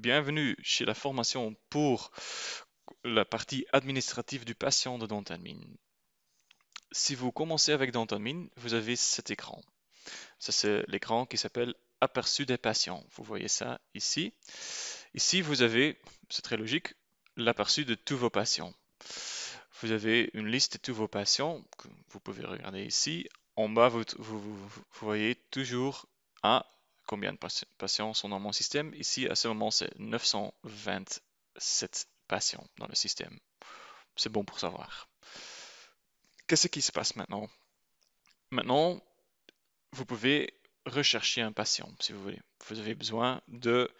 Bienvenue chez la formation pour la partie administrative du patient de Dentadmin. Si vous commencez avec Dentalmine, vous avez cet écran. Ça, c'est l'écran qui s'appelle Aperçu des patients. Vous voyez ça ici. Ici, vous avez, c'est très logique, l'aperçu de tous vos patients. Vous avez une liste de tous vos patients que vous pouvez regarder ici. En bas, vous voyez toujours un combien de patients sont dans mon système. Ici, à ce moment, c'est 927 patients dans le système. C'est bon pour savoir. Qu'est-ce qui se passe maintenant Maintenant, vous pouvez rechercher un patient, si vous voulez. Vous avez besoin de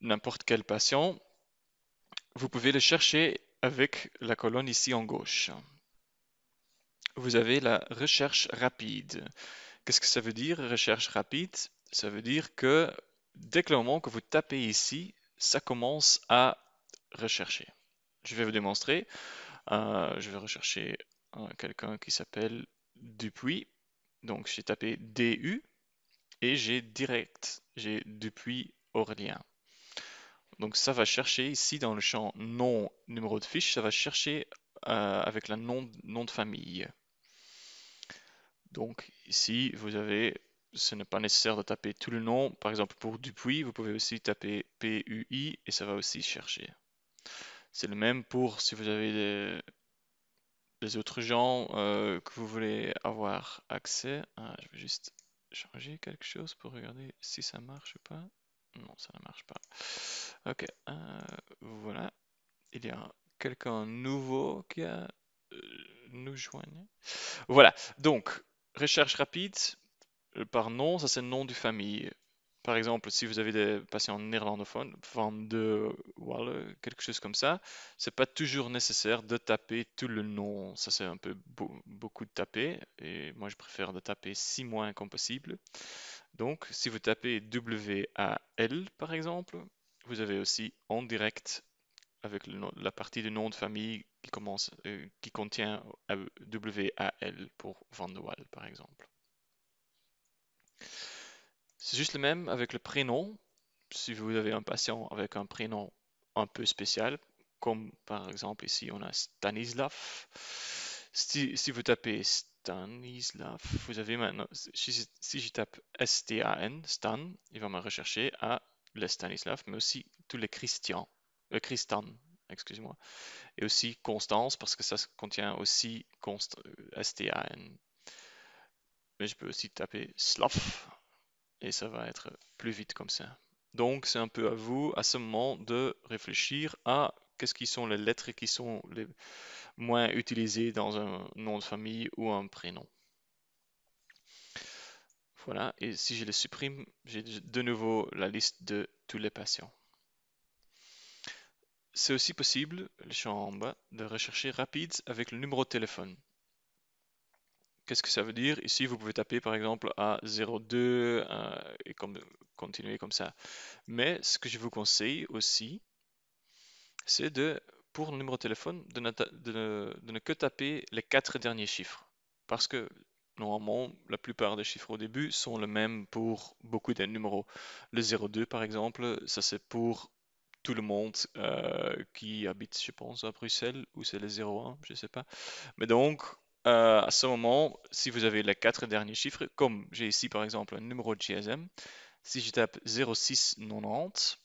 n'importe quel patient. Vous pouvez le chercher avec la colonne ici en gauche. Vous avez la recherche rapide. Qu'est-ce que ça veut dire, recherche rapide ça veut dire que dès que le moment que vous tapez ici, ça commence à rechercher. Je vais vous démontrer. Euh, je vais rechercher euh, quelqu'un qui s'appelle Dupuis. Donc j'ai tapé DU et j'ai direct, j'ai Dupuis Aurélien. Donc ça va chercher ici dans le champ nom, numéro de fiche, ça va chercher euh, avec le nom, nom de famille. Donc ici, vous avez ce n'est pas nécessaire de taper tout le nom. Par exemple, pour Dupuis, vous pouvez aussi taper P-U-I, et ça va aussi chercher. C'est le même pour si vous avez des, autres gens euh, que vous voulez avoir accès. Ah, je vais juste changer quelque chose pour regarder si ça marche ou pas. Non, ça ne marche pas. Ok, euh, voilà. Il y a quelqu'un nouveau qui a, euh, nous joigne. Voilà, donc recherche rapide. Euh, par nom, ça c'est le nom de famille. Par exemple, si vous avez des patients néerlandophones, van de Walle, quelque chose comme ça, c'est pas toujours nécessaire de taper tout le nom. Ça, c'est un peu beaucoup de taper. Et moi, je préfère de taper si moins comme possible. Donc, si vous tapez W-A-L, par exemple, vous avez aussi en direct avec la partie du nom de famille qui, commence, euh, qui contient euh, WAL pour Van de Waal, par exemple. C'est juste le même avec le prénom. Si vous avez un patient avec un prénom un peu spécial, comme par exemple ici on a Stanislav. Si, vous tapez Stanislav, vous avez maintenant, si, si je tape S-T-A-N, Stan, il va me rechercher à les Stanislav, mais aussi tous les Christian, le euh, Christian, excusez-moi, et aussi Constance, parce que ça contient aussi Const, euh, S-T-A-N, mais je peux aussi taper slav et ça va être plus vite comme ça. Donc c'est un peu à vous à ce moment de réfléchir à qu'est-ce qui sont les lettres qui sont les moins utilisées dans un nom de famille ou un prénom. Voilà, et si je les supprime, j'ai de nouveau la liste de tous les patients. C'est aussi possible, le champ en bas, de rechercher rapide avec le numéro de téléphone. Qu'est-ce que ça veut dire Ici, vous pouvez taper par exemple à 02 euh, et comme, continuer comme ça. Mais ce que je vous conseille aussi, c'est de, pour le numéro de téléphone, de ne, que taper les quatre derniers chiffres. Parce que normalement, la plupart des chiffres au début sont les mêmes pour beaucoup de numéros. Le 02 par exemple, ça c'est pour tout le monde euh, qui habite, je pense, à Bruxelles, ou c'est le 01, je ne sais pas. Mais donc, euh, à ce moment, si vous avez les quatre derniers chiffres, comme j'ai ici par exemple un numéro de GSM, si je tape 0690,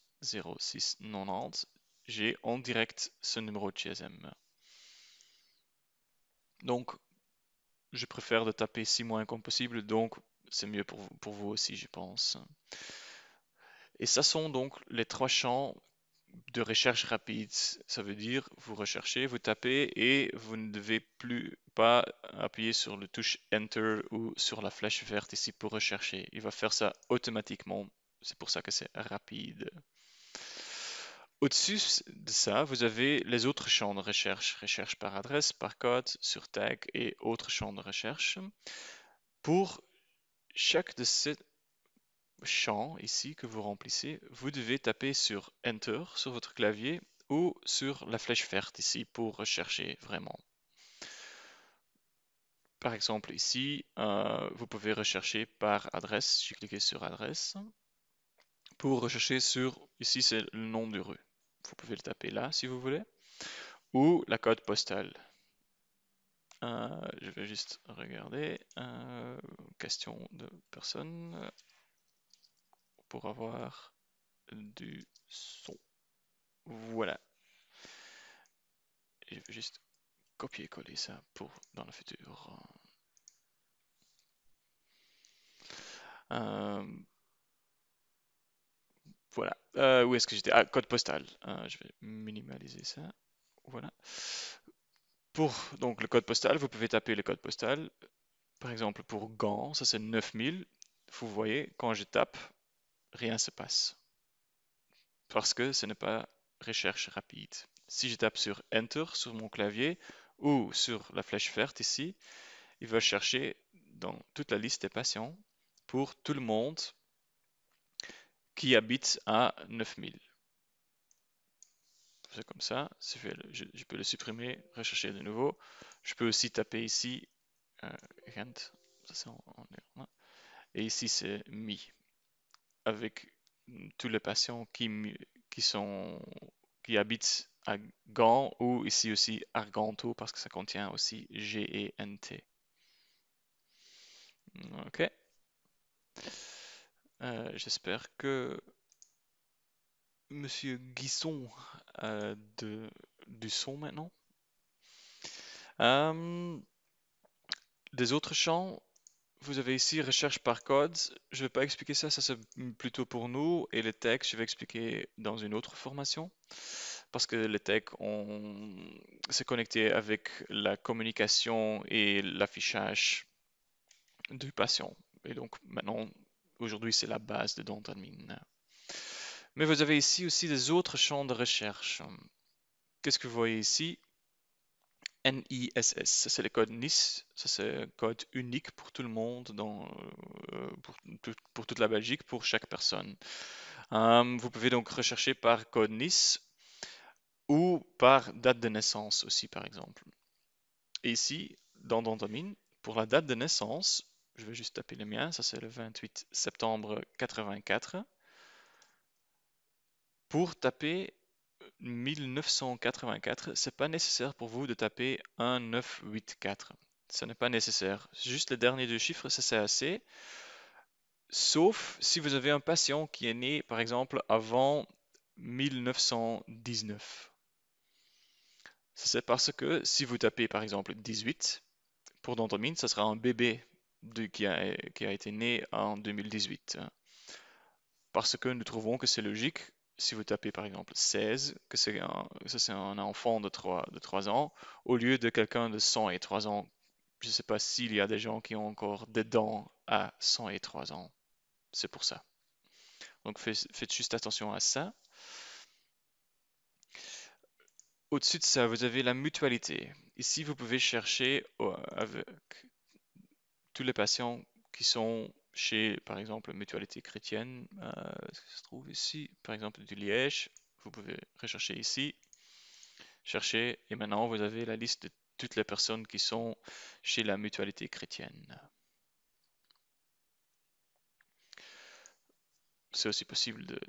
j'ai en direct ce numéro de GSM. Donc, je préfère de taper si moins comme possible, donc c'est mieux pour vous aussi, je pense. Et ça sont donc les trois champs de recherche rapide. Ça veut dire vous recherchez, vous tapez et vous ne devez plus pas appuyer sur le touche Enter ou sur la flèche verte ici pour rechercher. Il va faire ça automatiquement. C'est pour ça que c'est rapide. Au-dessus de ça, vous avez les autres champs de recherche. Recherche par adresse, par code, sur tag et autres champs de recherche. Pour chaque de ces champ ici que vous remplissez, vous devez taper sur Enter sur votre clavier ou sur la flèche verte ici pour rechercher vraiment. Par exemple ici, euh, vous pouvez rechercher par adresse. J'ai cliqué sur adresse. Pour rechercher sur, ici c'est le nom de rue. Vous pouvez le taper là si vous voulez. Ou la code postale. Euh, je vais juste regarder. Euh, question de personne pour avoir du son. Voilà. je vais juste copier-coller ça pour dans le futur. Euh, voilà. Euh, où est-ce que j'étais Ah, code postal. Euh, je vais minimaliser ça. Voilà. Pour donc le code postal, vous pouvez taper le code postal. Par exemple, pour Gand, ça c'est 9000. Vous voyez, quand je tape, rien se passe. Parce que ce n'est pas recherche rapide. Si je tape sur Enter sur mon clavier ou sur la flèche verte ici, il va chercher dans toute la liste des patients pour tout le monde qui habite à 9000. C'est comme ça, je, peux le supprimer, rechercher de nouveau. Je peux aussi taper ici, euh, hein. et ici c'est Mi avec tous les patients qui, qui, sont, qui habitent à Gand ou ici aussi arganto parce que ça contient aussi G e n t Ok. Euh, j'espère que Monsieur Guisson a de, du son maintenant. Euh, des autres champs, vous avez ici recherche par code. Je ne vais pas expliquer ça, ça c'est plutôt pour nous. Et les techs, je vais expliquer dans une autre formation. Parce que les techs on connecté avec la communication et l'affichage du patient. Et donc maintenant, aujourd'hui, c'est la base de Admin. Mais vous avez ici aussi des autres champs de recherche. Qu'est-ce que vous voyez ici NISS, c'est le code NIS, c'est un code unique pour tout le monde, dans, euh, pour, toute la Belgique, pour chaque personne. Hum, vous pouvez donc rechercher par code NIS ou par date de naissance aussi, par exemple. Et ici, dans Dandomine, pour la date de naissance, je vais juste taper le mien, ça c'est le 28 septembre 84. Pour taper 1984, ce n'est c'est pas nécessaire pour vous de taper 1984. Ce n'est pas nécessaire. Juste les derniers deux chiffres, ça c'est assez. Sauf si vous avez un patient qui est né, par exemple, avant 1919. C'est parce que si vous tapez, par exemple, 18, pour Dentamine, ça sera un bébé qui a été né en 2018. Hein. Parce que nous trouvons que c'est logique si vous tapez par exemple 16, que c'est un, enfant de 3, 3 ans, au lieu de quelqu'un de 100 et 3 ans. Je ne sais pas s'il y a des gens qui ont encore des dents à 100 et 3 ans. C'est pour ça. Donc faites, faites juste attention à ça. Au-dessus de ça, vous avez la mutualité. Ici, vous pouvez chercher euh, avec tous les patients qui sont chez, par exemple, Mutualité Chrétienne, euh, se trouve ici, par exemple, du Liège, vous pouvez rechercher ici, chercher, et maintenant vous avez la liste de toutes les personnes qui sont chez la Mutualité Chrétienne. C'est aussi possible de,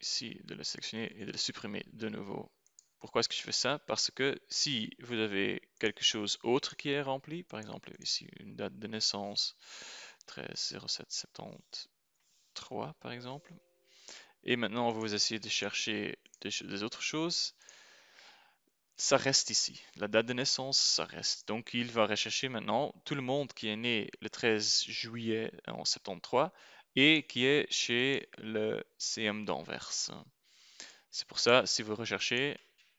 ici de la sélectionner et de la supprimer de nouveau. Pourquoi est-ce que je fais ça Parce que si vous avez quelque chose autre qui est rempli, par exemple ici une date de naissance, 13 07 73 par exemple. Et maintenant, vous essayez de chercher des, autres choses. Ça reste ici. La date de naissance, ça reste. Donc, il va rechercher maintenant tout le monde qui est né le 13 juillet en 73 et qui est chez le CM d'Anvers. C'est pour ça, si vous recherchez,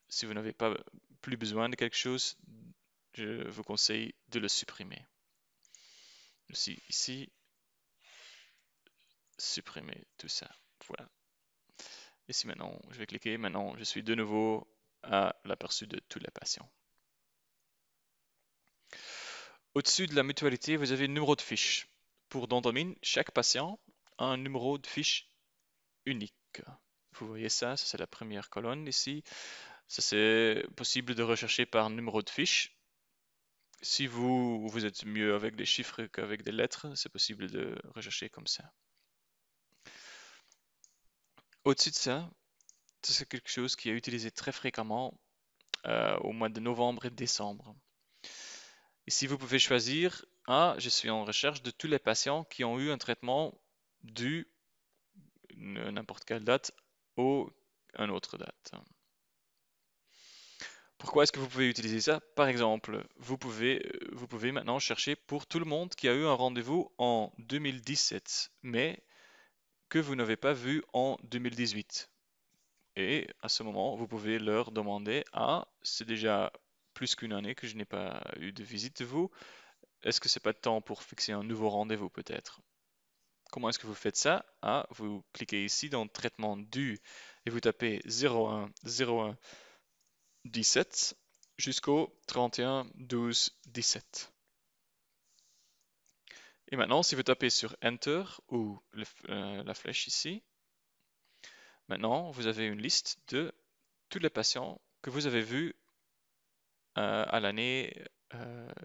si vous n'avez pas plus besoin de quelque chose, je vous conseille de le supprimer ici, supprimer tout ça. Voilà. Et maintenant, je vais cliquer, maintenant je suis de nouveau à l'aperçu de tous les patients. Au-dessus de la mutualité, vous avez le numéro de fiche. Pour Dendomine, chaque patient a un numéro de fiche unique. Vous voyez ça, c'est la première colonne ici. Ça c'est possible de rechercher par numéro de fiche si vous, vous êtes mieux avec des chiffres qu'avec des lettres, c'est possible de rechercher comme ça. Au-dessus de ça, c'est quelque chose qui est utilisé très fréquemment euh, au mois de novembre et décembre. Ici, vous pouvez choisir, ah, je suis en recherche de tous les patients qui ont eu un traitement dû n'importe quelle date ou une autre date. Pourquoi est-ce que vous pouvez utiliser ça Par exemple, vous pouvez, euh, vous pouvez maintenant chercher pour tout le monde qui a eu un rendez-vous en 2017, mais que vous n'avez pas vu en 2018. Et à ce moment, vous pouvez leur demander, ah, c'est déjà plus qu'une année que je n'ai pas eu de visite de vous, est-ce que c'est pas de temps pour fixer un nouveau rendez-vous peut-être Comment est-ce que vous faites ça Ah, vous cliquez ici dans traitement dû et vous tapez 0101 17 jusqu'au 31 12 17. Et maintenant, si vous tapez sur Enter ou euh, la flèche ici, maintenant vous avez une liste de tous les patients que vous avez vus euh, à l'année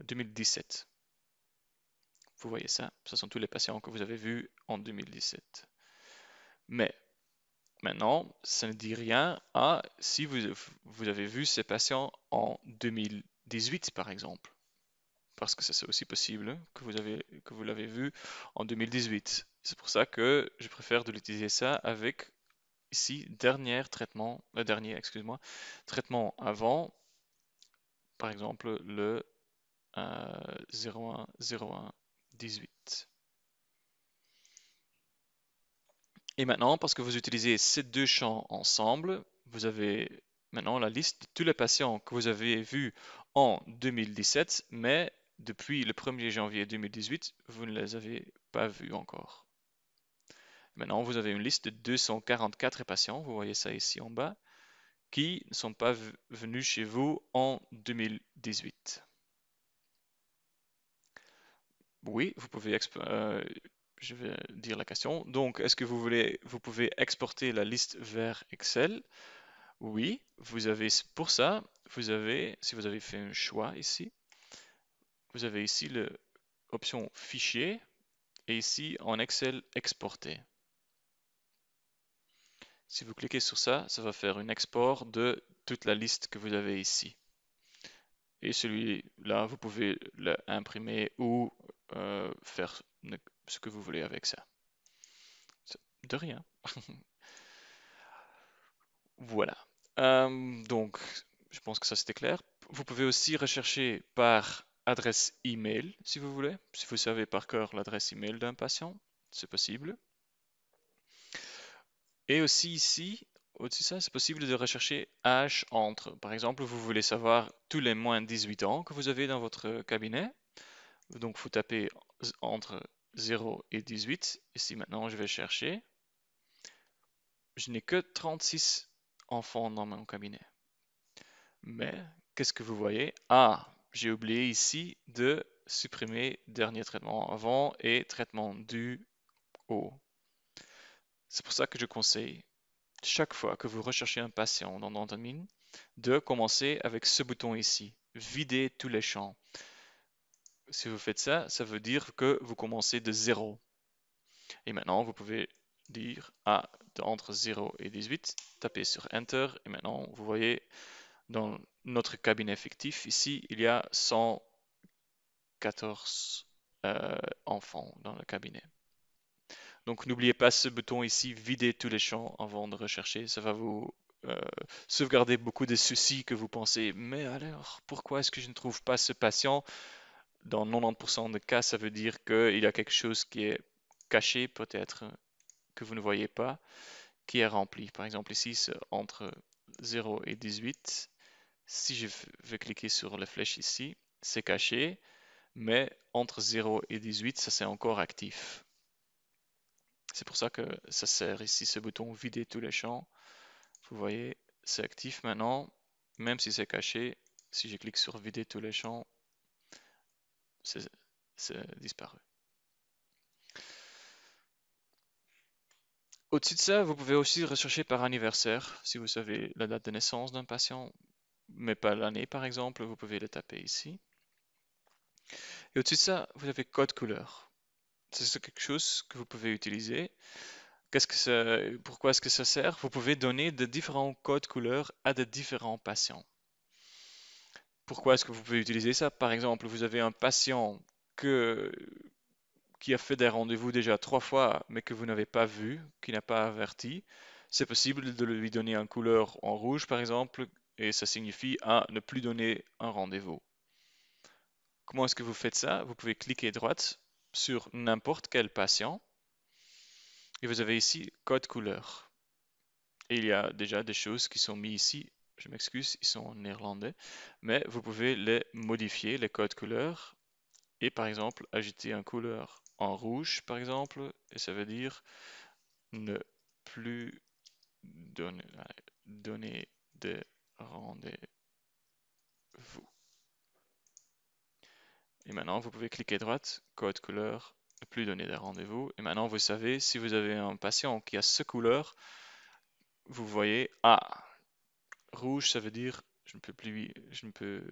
2017. Euh, vous voyez ça, ce sont tous les patients que vous avez vus en 2017. Mais Maintenant, ça ne dit rien à si vous, avez vu ces patients en 2018, par exemple. Parce que c'est aussi possible que vous, l'avez vu en 2018. C'est pour ça que je préfère de l'utiliser ça avec ici dernier traitement, le dernier, excuse-moi, traitement avant, par exemple le euh, 18 Et maintenant, parce que vous utilisez ces deux champs ensemble, vous avez maintenant la liste de tous les patients que vous avez vus en 2017, mais depuis le 1er janvier 2018, vous ne les avez pas vus encore. Maintenant, vous avez une liste de 244 patients, vous voyez ça ici en bas, qui ne sont pas venus chez vous en 2018. Oui, vous pouvez euh, je vais dire la question. Donc, est-ce que vous voulez, vous pouvez exporter la liste vers Excel Oui, vous avez pour ça, vous avez, si vous avez fait un choix ici, vous avez ici l'option Fichier et ici en Excel Exporter. Si vous cliquez sur ça, ça va faire un export de toute la liste que vous avez ici. Et celui-là, vous pouvez l'imprimer ou euh, faire ce que vous voulez avec ça. De rien. voilà. Euh, donc, je pense que ça c'était clair. Vous pouvez aussi rechercher par adresse email si vous voulez, si vous savez par cœur l'adresse email d'un patient, c'est possible. Et aussi ici, au-dessus ça, c'est possible de rechercher H entre. Par exemple, vous voulez savoir tous les moins 18 ans que vous avez dans votre cabinet. Donc vous tapez entre 0 et 18. Ici maintenant je vais chercher, je n'ai que 36 enfants dans mon cabinet. Mais qu'est-ce que vous voyez Ah, j'ai oublié ici de supprimer dernier traitement avant et traitement du haut. C'est pour ça que je conseille, chaque fois que vous recherchez un patient dans Dentamine, de commencer avec ce bouton ici, vider tous les champs si vous faites ça, ça veut dire que vous commencez de 0. Et maintenant, vous pouvez dire à entre 0 et 18, tapez sur Enter, et maintenant, vous voyez dans notre cabinet effectif, ici, il y a 114 euh, enfants dans le cabinet. Donc n'oubliez pas ce bouton ici, vider tous les champs avant de rechercher. Ça va vous euh, sauvegarder beaucoup de soucis que vous pensez, mais alors, pourquoi est-ce que je ne trouve pas ce patient dans 90% de cas, ça veut dire qu'il y a quelque chose qui est caché, peut-être, que vous ne voyez pas, qui est rempli. Par exemple, ici, entre 0 et 18. Si je vais cliquer sur la flèche ici, c'est caché, mais entre 0 et 18, ça c'est encore actif. C'est pour ça que ça sert ici ce bouton vider tous les champs. Vous voyez, c'est actif maintenant, même si c'est caché. Si je clique sur vider tous les champs, c'est disparu. Au-dessus de ça, vous pouvez aussi rechercher par anniversaire. Si vous savez la date de naissance d'un patient, mais pas l'année par exemple, vous pouvez le taper ici. Et au-dessus de ça, vous avez code couleur. C'est quelque chose que vous pouvez utiliser. pourquoi est-ce que ça sert Vous pouvez donner de différents codes couleurs à de différents patients pourquoi est-ce que vous pouvez utiliser ça Par exemple, vous avez un patient que, qui a fait des rendez-vous déjà trois fois, mais que vous n'avez pas vu, qui n'a pas averti. C'est possible de lui donner une couleur en rouge, par exemple, et ça signifie à ne plus donner un rendez-vous. Comment est-ce que vous faites ça Vous pouvez cliquer droite sur n'importe quel patient. Et vous avez ici code couleur. Et il y a déjà des choses qui sont mises ici je m'excuse, ils sont néerlandais, mais vous pouvez les modifier, les codes couleurs, et par exemple ajouter un couleur en rouge, par exemple, et ça veut dire ne plus donner, donner des rendez-vous. Et maintenant, vous pouvez cliquer droite, code couleur, ne plus donner des rendez-vous. Et maintenant, vous savez, si vous avez un patient qui a ce couleur, vous voyez, ah, rouge, ça veut dire je ne peux plus, je ne peux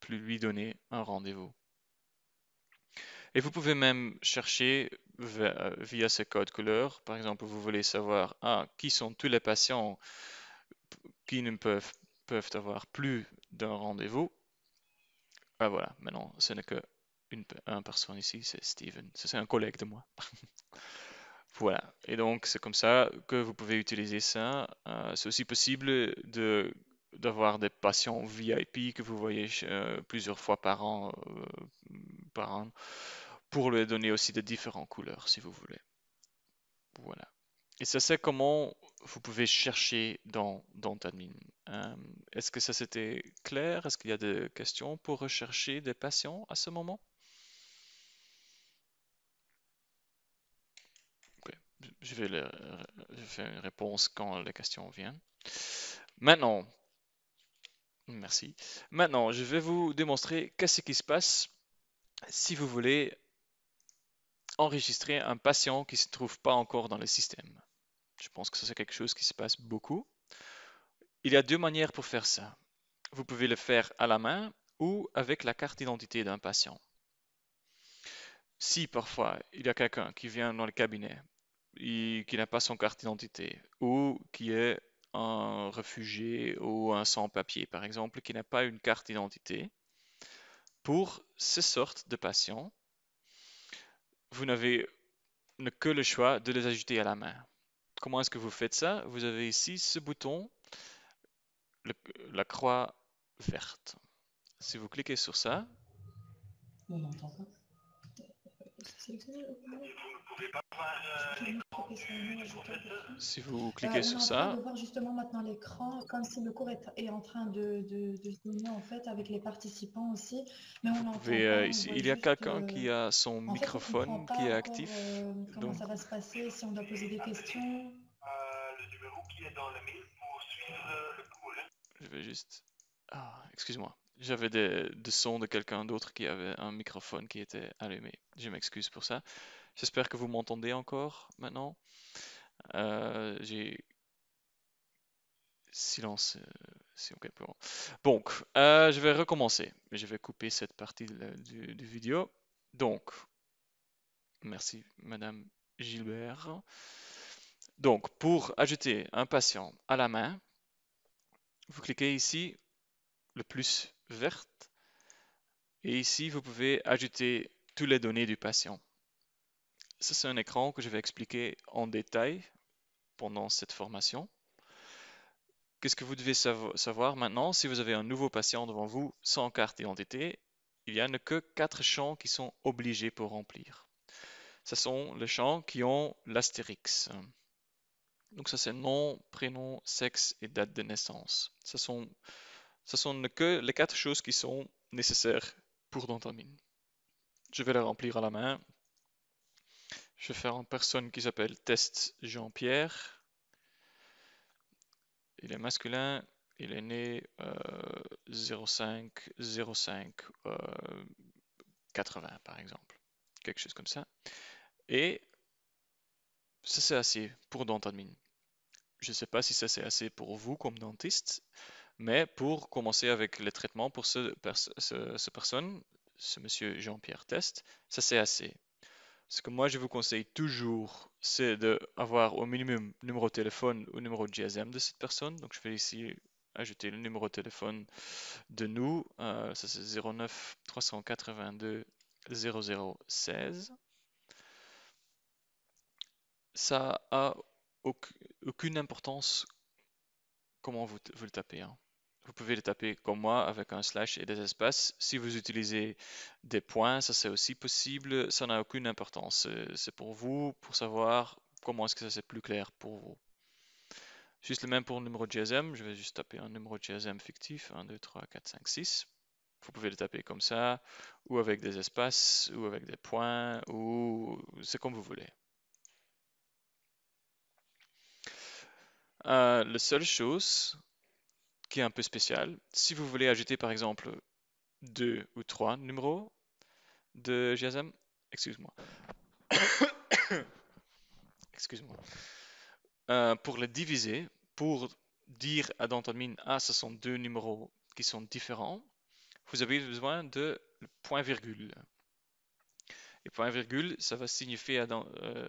plus lui donner un rendez-vous. Et vous pouvez même chercher via ce code couleur. Par exemple, vous voulez savoir ah, qui sont tous les patients qui ne peuvent, peuvent avoir plus d'un rendez-vous. Ah, voilà, maintenant, ce n'est que une, personne ici, c'est Steven. C'est un collègue de moi. Voilà, et donc c'est comme ça que vous pouvez utiliser ça. Euh, c'est aussi possible de d'avoir des patients VIP que vous voyez euh, plusieurs fois par an, euh, an, pour leur donner aussi des différentes couleurs si vous voulez. Voilà. Et ça c'est comment vous pouvez chercher dans, dans Admin. Est-ce que ça c'était clair Est-ce qu'il y a des questions pour rechercher des patients à ce moment je vais faire une réponse quand les questions viennent. Maintenant, merci. Maintenant, je vais vous démontrer qu'est-ce qui se passe si vous voulez enregistrer un patient qui ne se trouve pas encore dans le système. Je pense que ça, c'est quelque chose qui se passe beaucoup. Il y a deux manières pour faire ça. Vous pouvez le faire à la main ou avec la carte d'identité d'un patient. Si parfois il y a quelqu'un qui vient dans le cabinet qui n'a pas son carte d'identité, ou qui est un réfugié ou un sans-papier, par exemple, qui n'a pas une carte d'identité, pour ces sortes de patients, vous n'avez que le choix de les ajouter à la main. Comment est-ce que vous faites ça Vous avez ici ce bouton, la croix verte. Si vous cliquez sur ça, On euh, euh, si vous bah, cliquez euh, sur on est voir justement maintenant l'écran, comme si le cours est, en train de, de, de, se donner en fait avec les participants aussi. Mais on pouvez, pas, euh, ici, il y a quelqu'un qui a son microphone qui est actif. comment donc... ça va se passer si on doit poser des questions Je vais juste. Ah, excuse-moi. J'avais des, des sons de quelqu'un d'autre qui avait un microphone qui était allumé. Je m'excuse pour ça. J'espère que vous m'entendez encore maintenant. Euh, j'ai silence, euh, si Donc, euh, je vais recommencer. Je vais couper cette partie de, la, du, vidéo. Donc, merci Madame Gilbert. Donc, pour ajouter un patient à la main, vous cliquez ici le plus verte et ici vous pouvez ajouter toutes les données du patient ça, c'est un écran que je vais expliquer en détail pendant cette formation. Qu'est-ce que vous devez savoir maintenant Si vous avez un nouveau patient devant vous sans carte et d'identité, il n'y a que quatre champs qui sont obligés pour remplir. Ce sont les champs qui ont l'astérix. Donc ça c'est nom, prénom, sexe et date de naissance. Ce sont, ce sont que les quatre choses qui sont nécessaires pour Dentamine. Je vais les remplir à la main je vais faire une personne qui s'appelle Test Jean-Pierre. Il est masculin, il est né 05 05 80 par exemple, quelque chose comme ça. Et ça c'est assez pour Dentadmin. Je ne sais pas si ça c'est assez pour vous comme dentiste, mais pour commencer avec les traitements pour ce, personne, ce monsieur Jean-Pierre Test, ça c'est assez. Ce que moi je vous conseille toujours, c'est d'avoir au minimum numéro de téléphone ou numéro de GSM de cette personne. Donc je vais ici ajouter le numéro de téléphone de nous. Euh, ça c'est 09 382 0016. Ça a aucune importance comment vous, le tapez. Hein vous pouvez les taper comme moi avec un slash et des espaces. Si vous utilisez des points, ça c'est aussi possible. Ça n'a aucune importance. Euh, c'est pour vous, pour savoir comment est-ce que ça c'est plus clair pour vous. Juste le même pour le numéro de GSM. Je vais juste taper un numéro de GSM fictif. 1, 2, 3, 4, 5, 6. Vous pouvez le taper comme ça, ou avec des espaces, ou avec des points, ou c'est comme vous voulez. Euh, la seule chose qui est un peu spécial. Si vous voulez ajouter par exemple deux ou trois numéros de GSM, excuse-moi. excuse-moi. Euh, pour les diviser, pour dire à Dantonmin ah, ce sont deux numéros qui sont différents, vous avez besoin de point-virgule. Et point-virgule, ça va signifier à, euh,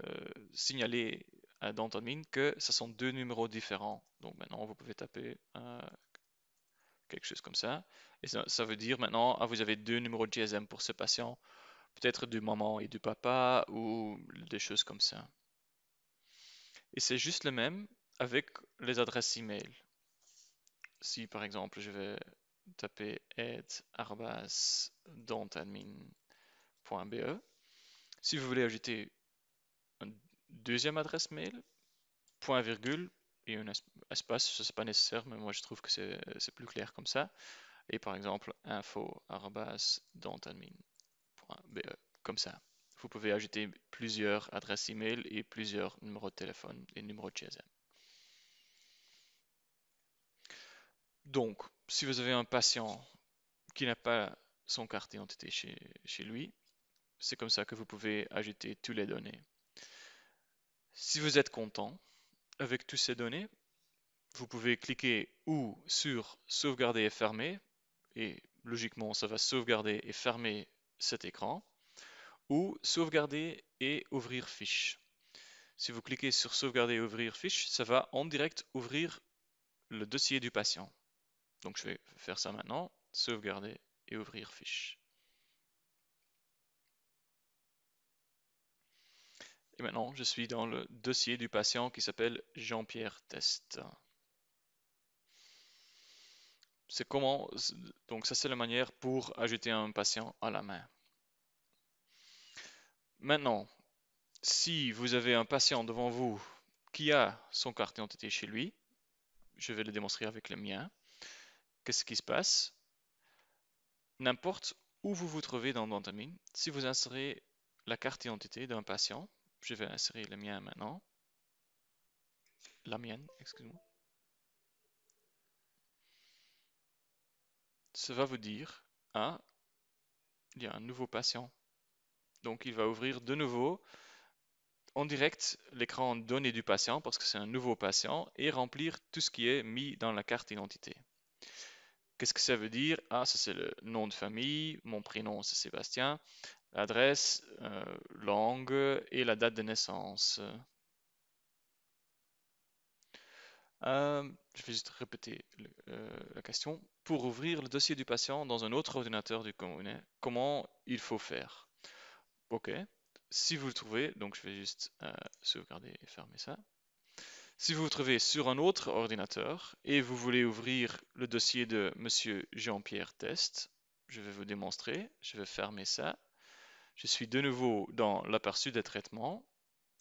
signaler à que ce sont deux numéros différents. Donc maintenant, vous pouvez taper euh, quelque chose comme ça. Et ça, veut dire maintenant, ah, vous avez deux numéros de GSM pour ce patient, peut-être du maman et du papa, ou des choses comme ça. Et c'est juste le même avec les adresses email. Si par exemple je vais taper admin.be. si vous voulez ajouter une deuxième adresse mail, point virgule, et un espace, ce n'est pas nécessaire, mais moi je trouve que c'est plus clair comme ça. Et par exemple, info.dontadmin.be, comme ça. Vous pouvez ajouter plusieurs adresses email et plusieurs numéros de téléphone et numéros de GSM. Donc, si vous avez un patient qui n'a pas son carte d'identité chez, chez lui, c'est comme ça que vous pouvez ajouter toutes les données. Si vous êtes content, avec toutes ces données, vous pouvez cliquer ou sur sauvegarder et fermer, et logiquement ça va sauvegarder et fermer cet écran, ou sauvegarder et ouvrir fiche. Si vous cliquez sur sauvegarder et ouvrir fiche, ça va en direct ouvrir le dossier du patient. Donc je vais faire ça maintenant, sauvegarder et ouvrir fiche. Et maintenant, je suis dans le dossier du patient qui s'appelle Jean-Pierre Test. C'est comment, donc ça c'est la manière pour ajouter un patient à la main. Maintenant, si vous avez un patient devant vous qui a son carte d'identité chez lui, je vais le démontrer avec le mien, qu'est-ce qui se passe N'importe où vous vous trouvez dans Dentamine, si vous insérez la carte d'identité d'un patient, je vais insérer le mien maintenant. La mienne, excuse-moi. Ça va vous dire, ah, il y a un nouveau patient. Donc il va ouvrir de nouveau en direct l'écran données du patient parce que c'est un nouveau patient et remplir tout ce qui est mis dans la carte identité. Qu'est-ce que ça veut dire Ah, ça c'est le nom de famille, mon prénom c'est Sébastien l'adresse, euh, langue et la date de naissance. Euh, je vais juste répéter euh, la question. Pour ouvrir le dossier du patient dans un autre ordinateur du commun, comment il faut faire Ok. Si vous le trouvez, donc je vais juste sauvegarder et fermer ça. Si vous vous trouvez sur un autre ordinateur et vous voulez ouvrir le dossier de Monsieur Jean-Pierre Test, je vais vous démontrer. Je vais fermer ça. Je suis de nouveau dans l'aperçu des traitements.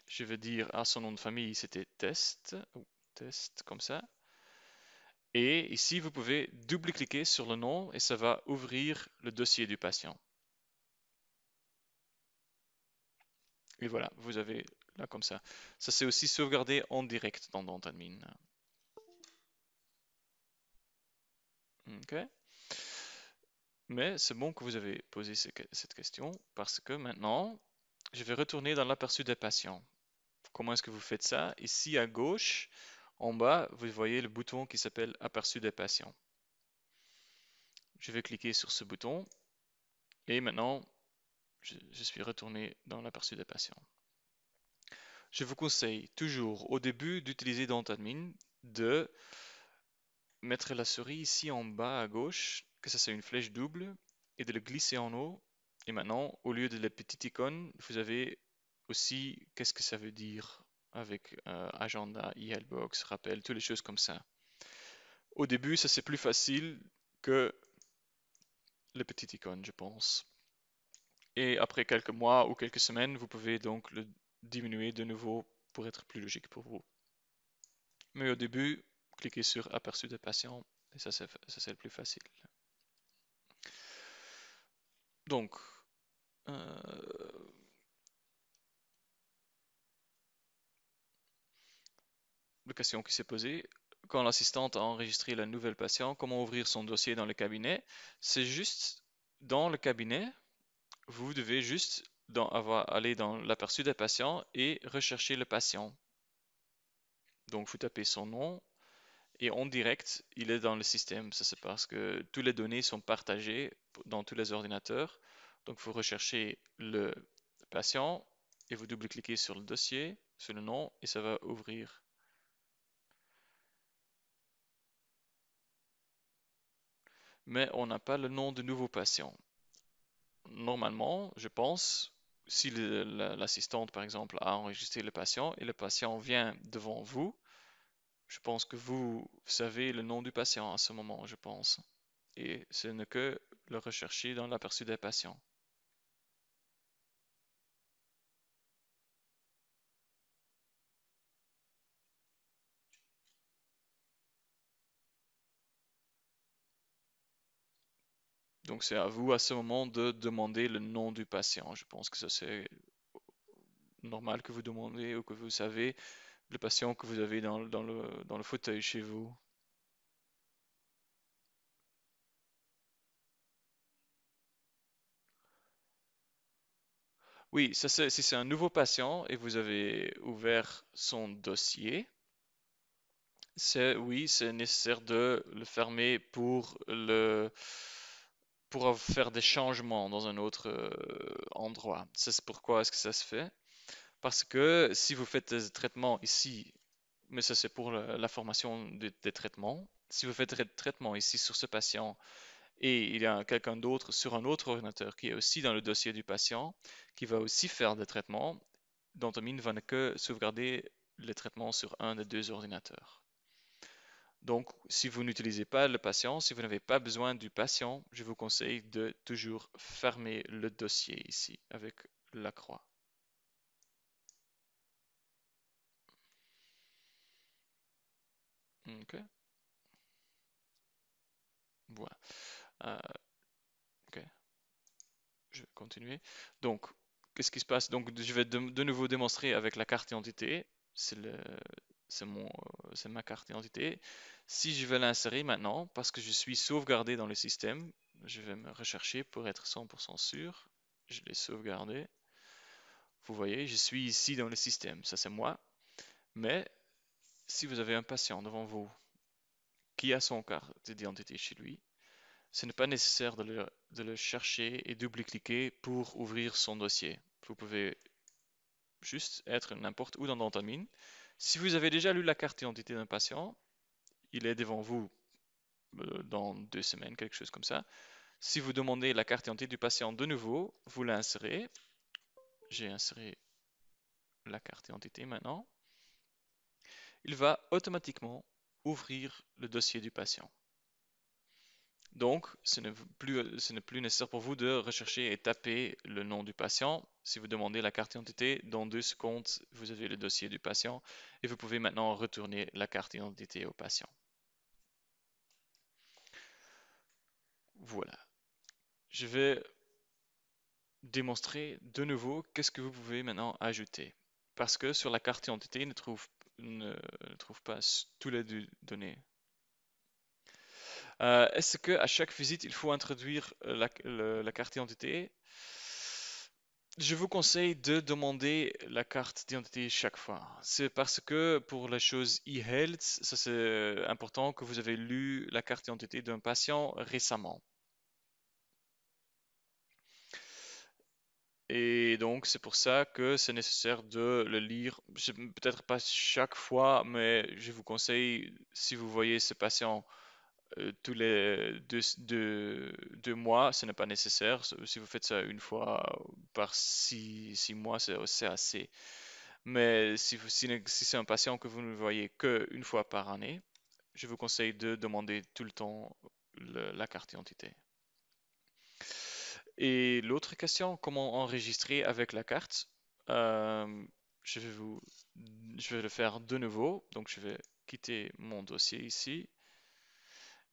Je veux dire à ah, son nom de famille, c'était test, test comme ça. Et ici, vous pouvez double-cliquer sur le nom et ça va ouvrir le dossier du patient. Et voilà, vous avez là comme ça. Ça, c'est aussi sauvegardé en direct dans Admin. OK. Mais c'est bon que vous avez posé cette question parce que maintenant, je vais retourner dans l'aperçu des patients. Comment est-ce que vous faites ça Ici à gauche, en bas, vous voyez le bouton qui s'appelle Aperçu des patients. Je vais cliquer sur ce bouton et maintenant, je, suis retourné dans l'aperçu des patients. Je vous conseille toujours au début d'utiliser dans Admin de mettre la souris ici en bas à gauche que ça c'est une flèche double, et de le glisser en haut. Et maintenant, au lieu de la petite icône, vous avez aussi qu'est-ce que ça veut dire avec euh, agenda, e box, rappel, toutes les choses comme ça. Au début, ça c'est plus facile que la petite icône, je pense. Et après quelques mois ou quelques semaines, vous pouvez donc le diminuer de nouveau pour être plus logique pour vous. Mais au début, cliquez sur aperçu des patients » et ça c'est le plus facile. Donc, euh, la question qui s'est posée, quand l'assistante a enregistré la nouvelle patiente, comment ouvrir son dossier dans le cabinet C'est juste dans le cabinet, vous devez juste avoir, aller dans l'aperçu des patients et rechercher le patient. Donc, vous tapez son nom, et en direct, il est dans le système. Ça, c'est parce que toutes les données sont partagées dans tous les ordinateurs. Donc, vous recherchez le patient et vous double-cliquez sur le dossier, sur le nom, et ça va ouvrir. Mais on n'a pas le nom du nouveau patient. Normalement, je pense, si l'assistante, par exemple, a enregistré le patient et le patient vient devant vous, je pense que vous savez le nom du patient à ce moment, je pense. Et ce n'est que le rechercher dans l'aperçu des patients. Donc c'est à vous à ce moment de demander le nom du patient. Je pense que c'est normal que vous demandez ou que vous savez le patient que vous avez dans, le, fauteuil chez vous. Oui, si c'est un nouveau patient et vous avez ouvert son dossier, c'est oui, c'est nécessaire de le fermer pour le pour faire des changements dans un autre euh, endroit. C'est pourquoi est-ce que ça se fait. Parce que si vous faites des traitements ici, mais ça c'est pour la formation des traitements, si vous faites des traitements ici sur ce patient et il y a quelqu'un d'autre sur un autre ordinateur qui est aussi dans le dossier du patient, qui va aussi faire des traitements, dont va ne que sauvegarder les traitements sur un des deux ordinateurs. Donc, si vous n'utilisez pas le patient, si vous n'avez pas besoin du patient, je vous conseille de toujours fermer le dossier ici avec la croix. Euh, ok. Je vais continuer. Donc, qu'est-ce qui se passe Donc, je vais de, nouveau démontrer avec la carte identité. C'est le c'est mon c'est ma carte identité. Si je vais l'insérer maintenant, parce que je suis sauvegardé dans le système, je vais me rechercher pour être 100% sûr. Je l'ai sauvegardé. Vous voyez, je suis ici dans le système. Ça, c'est moi. Mais si vous avez un patient devant vous qui a son carte d'identité chez lui, ce n'est pas nécessaire de le, chercher et double-cliquer pour ouvrir son dossier. Vous pouvez juste être n'importe où dans Dentamine. Si vous avez déjà lu la carte d'identité d'un patient, il est devant vous euh, dans deux semaines, quelque chose comme ça. Si vous demandez la carte d'identité du patient de nouveau, vous l'insérez. J'ai inséré la carte d'identité maintenant il va automatiquement ouvrir le dossier du patient. Donc, ce n'est plus, nécessaire pour vous de rechercher et taper le nom du patient. Si vous demandez la carte d'identité, dans deux secondes, vous avez le dossier du patient et vous pouvez maintenant retourner la carte d'identité au patient. Voilà. Je vais démontrer de nouveau qu'est-ce que vous pouvez maintenant ajouter. Parce que sur la carte d'identité, il ne trouve ne, trouve pas tous les données. Euh, est-ce qu'à chaque visite, il faut introduire euh, la, carte d'identité Je vous conseille de demander la carte d'identité chaque fois. C'est parce que pour la chose e-health, c'est important que vous avez lu la carte d'identité d'un patient récemment. Et donc, c'est pour ça que c'est nécessaire de le lire. Peut-être pas chaque fois, mais je vous conseille, si vous voyez ce patient euh, tous les deux, mois, ce n'est pas nécessaire. Si vous faites ça une fois par six, mois, c'est assez. Mais si, si, c'est un patient que vous ne voyez qu'une fois par année, je vous conseille de demander tout le temps la carte d'identité. Et l'autre question, comment enregistrer avec la carte euh, je, vais je vais le faire de nouveau. Donc je vais quitter mon dossier ici.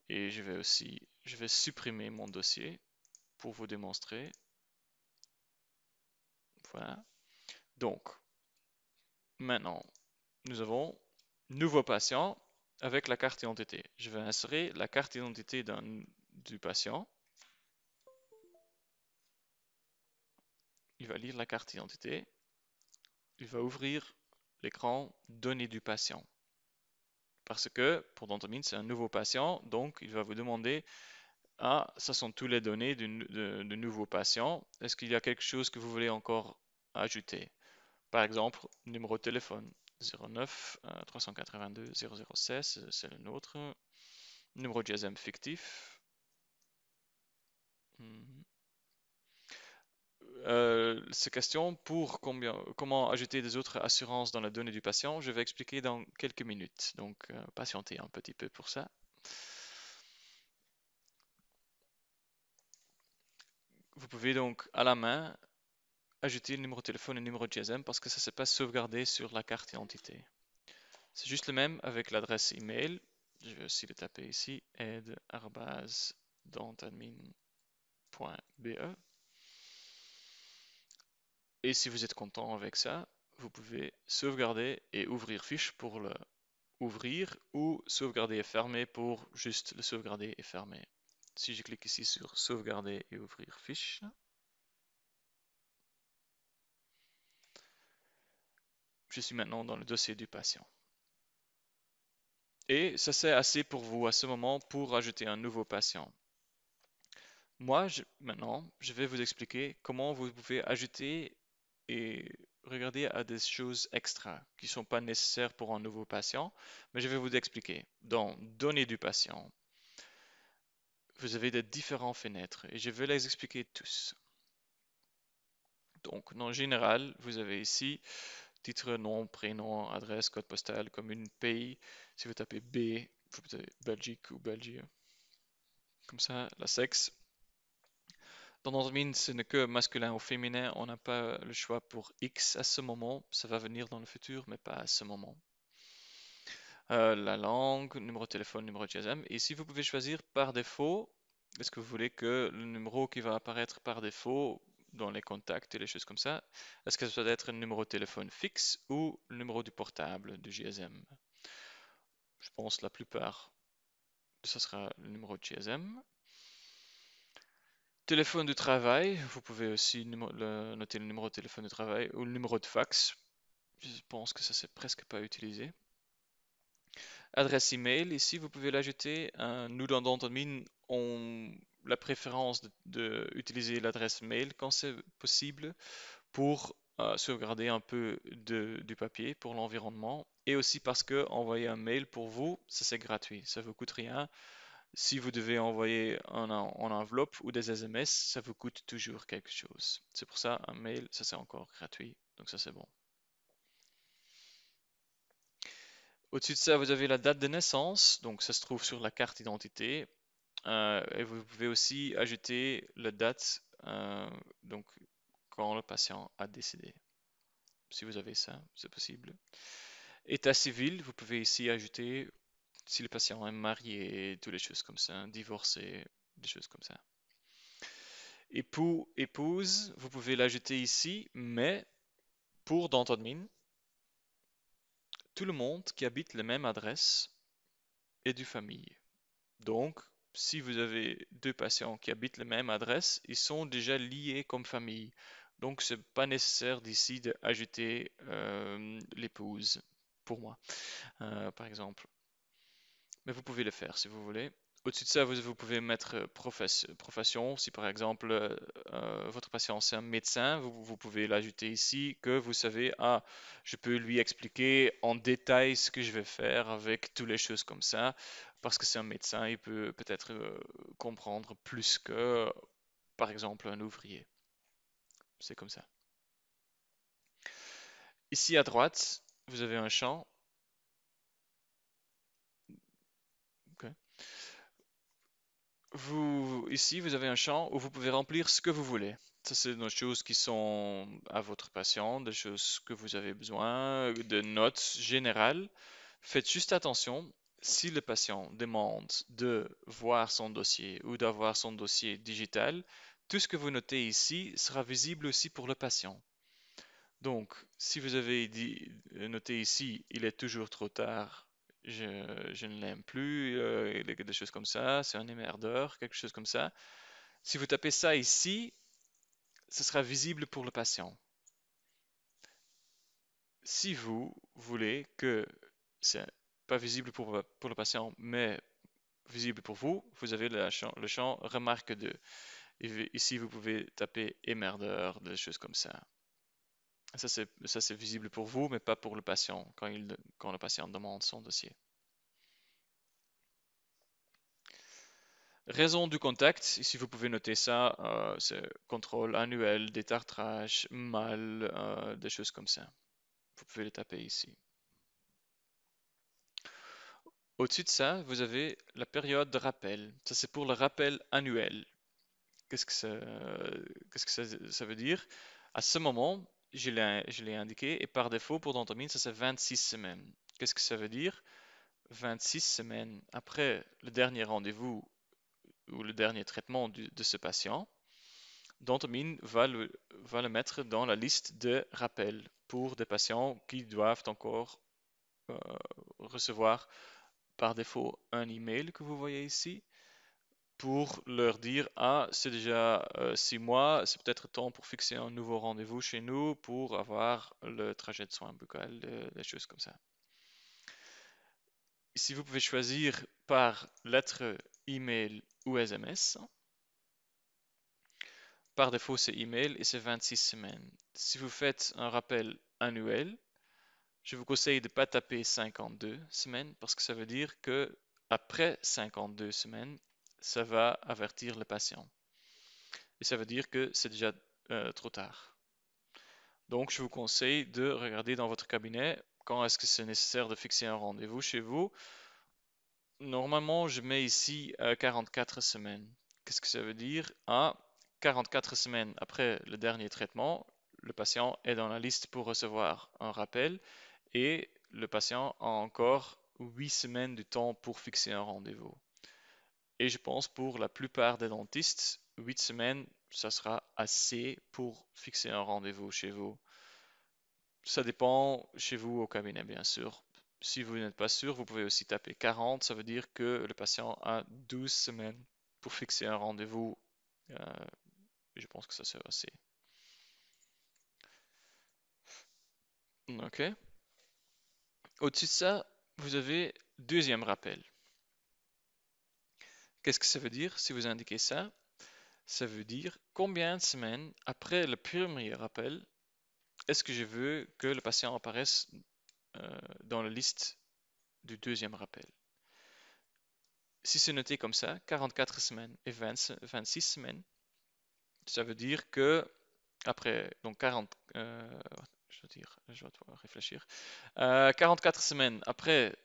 Et je vais aussi je vais supprimer mon dossier pour vous démontrer. Voilà. Donc, maintenant, nous avons nouveau patient avec la carte identité. Je vais insérer la carte identité du patient il va lire la carte identité, il va ouvrir l'écran Données du patient. Parce que pour Dantomine, c'est un nouveau patient, donc il va vous demander Ah, ça sont toutes les données de, nouveau patient. Est-ce qu'il y a quelque chose que vous voulez encore ajouter Par exemple, numéro de téléphone 09 382 0016, c'est le nôtre. Numéro de GSM fictif. Hmm. Euh, ces questions pour combien, comment ajouter des autres assurances dans la donnée du patient, je vais expliquer dans quelques minutes. Donc, euh, patientez un petit peu pour ça. Vous pouvez donc à la main ajouter le numéro de téléphone et le numéro de GSM parce que ça ne s'est pas sauvegardé sur la carte identité. C'est juste le même avec l'adresse email. Je vais aussi le taper ici aide.dentadmin.be et si vous êtes content avec ça, vous pouvez sauvegarder et ouvrir fiche pour le ouvrir ou sauvegarder et fermer pour juste le sauvegarder et fermer. Si je clique ici sur sauvegarder et ouvrir fiche, je suis maintenant dans le dossier du patient. Et ça c'est assez pour vous à ce moment pour ajouter un nouveau patient. Moi, maintenant, je vais vous expliquer comment vous pouvez ajouter et regardez à des choses extra qui ne sont pas nécessaires pour un nouveau patient, mais je vais vous expliquer. Dans données du patient, vous avez des différentes fenêtres et je vais les expliquer tous. Donc, en général, vous avez ici titre, nom, prénom, adresse, code postal, commune, pays. Si vous tapez B, vous tapez Belgique ou Belgique. Comme ça, la sexe, mine, ce n'est que masculin ou féminin. On n'a pas le choix pour X à ce moment. Ça va venir dans le futur, mais pas à ce moment. Euh, la langue, numéro de téléphone, numéro de GSM. Et si vous pouvez choisir par défaut. Est-ce que vous voulez que le numéro qui va apparaître par défaut dans les contacts et les choses comme ça, est-ce que ça doit un numéro de téléphone fixe ou le numéro du portable du GSM Je pense la plupart, ce sera le numéro de GSM. Téléphone de travail, vous pouvez aussi noter le numéro de téléphone de travail ou le numéro de fax. Je pense que ça c'est presque pas utilisé. Adresse email, ici vous pouvez l'ajouter. Hein, nous dans Dantamine, on a la préférence d'utiliser de, l'adresse mail quand c'est possible pour euh, sauvegarder un peu du papier pour l'environnement et aussi parce que envoyer un mail pour vous, ça c'est gratuit, ça ne vous coûte rien. Si vous devez envoyer en, enveloppe ou des SMS, ça vous coûte toujours quelque chose. C'est pour ça, un mail, ça c'est encore gratuit, donc ça c'est bon. Au-dessus de ça, vous avez la date de naissance, donc ça se trouve sur la carte d'identité. Euh, et vous pouvez aussi ajouter la date, euh, donc quand le patient a décédé. Si vous avez ça, c'est possible. État civil, vous pouvez ici ajouter si le patient est marié, toutes les choses comme ça, divorcé, des choses comme ça. Époux, épouse, vous pouvez l'ajouter ici, mais pour dans mine, tout le monde qui habite la même adresse est du famille. Donc, si vous avez deux patients qui habitent la même adresse, ils sont déjà liés comme famille. Donc, ce n'est pas nécessaire d'ici d'ajouter euh, l'épouse, pour moi, euh, par exemple mais vous pouvez le faire si vous voulez. Au-dessus de ça, vous, pouvez mettre euh, profession. Si par exemple euh, euh, votre patient c'est un médecin, vous, pouvez l'ajouter ici que vous savez, ah, je peux lui expliquer en détail ce que je vais faire avec toutes les choses comme ça, parce que c'est un médecin, il peut peut-être comprendre plus que par exemple un ouvrier. C'est comme ça. Ici à droite, vous avez un champ ici, vous avez un champ où vous pouvez remplir ce que vous voulez. Ça, c'est des choses qui sont à votre patient, des choses que vous avez besoin, des notes générales. Faites juste attention, si le patient demande de voir son dossier ou d'avoir son dossier digital, tout ce que vous notez ici sera visible aussi pour le patient. Donc, si vous avez dit, noté ici, il est toujours trop tard je, ne l'aime plus, y euh, des, des, choses comme ça, c'est un émerdeur, quelque chose comme ça. Si vous tapez ça ici, ce sera visible pour le patient. Si vous voulez que ce c'est pas visible pour, le patient, mais visible pour vous, vous avez le champ, le champ remarque 2. Ici, vous pouvez taper émerdeur, des choses comme ça. Ça, c'est visible pour vous, mais pas pour le patient quand, le patient demande son dossier. Raison du contact, ici vous pouvez noter ça, euh, c'est contrôle annuel, détartrage, mal, euh, des choses comme ça. Vous pouvez les taper ici. Au-dessus de ça, vous avez la période de rappel. Ça, c'est pour le rappel annuel. Qu'est-ce que, ça veut dire À ce moment, je l'ai indiqué, et par défaut, pour Dentomine, ça c'est 26 semaines. Qu'est-ce que ça veut dire 26 semaines après le dernier rendez-vous ou le dernier traitement de ce patient, Dentomine va le, mettre dans la liste de rappel pour des patients qui doivent encore euh, recevoir par défaut un email que vous voyez ici pour leur dire Ah, c'est déjà euh, six mois, c'est peut-être temps pour fixer un nouveau rendez-vous chez nous pour avoir le trajet de soins buccales, des choses comme ça. si vous pouvez choisir par lettre, email ou SMS. Par défaut, c'est email et c'est 26 semaines. Si vous faites un rappel annuel, je vous conseille de ne pas taper 52 semaines parce que ça veut dire que après 52 semaines, ça va avertir le patient. Et ça veut dire que c'est déjà euh, trop tard. Donc, je vous conseille de regarder dans votre cabinet quand est-ce que c'est nécessaire de fixer un rendez-vous chez vous. Normalement, je mets ici 44 euh, semaines. Qu'est-ce que ça veut dire À 44 semaines après le dernier traitement, le patient est dans la liste pour recevoir un rappel et le patient a encore 8 semaines de temps pour fixer un rendez-vous. Et je pense pour la plupart des dentistes, 8 semaines, ça sera assez pour fixer un rendez-vous chez vous. Ça dépend chez vous au cabinet, bien sûr. Si vous n'êtes pas sûr, vous pouvez aussi taper 40. Ça veut dire que le patient a 12 semaines pour fixer un rendez-vous. Euh, je pense que ça sera assez. Ok. Au-dessus de ça, vous avez deuxième rappel. Qu'est-ce que ça veut dire si vous indiquez ça Ça veut dire combien de semaines après le premier rappel est-ce que je veux que le patient apparaisse euh, dans la liste du deuxième rappel. Si c'est noté comme ça, 44 semaines et 26 semaines, ça veut dire que après donc 40, euh, je réfléchir, 44 euh, semaines après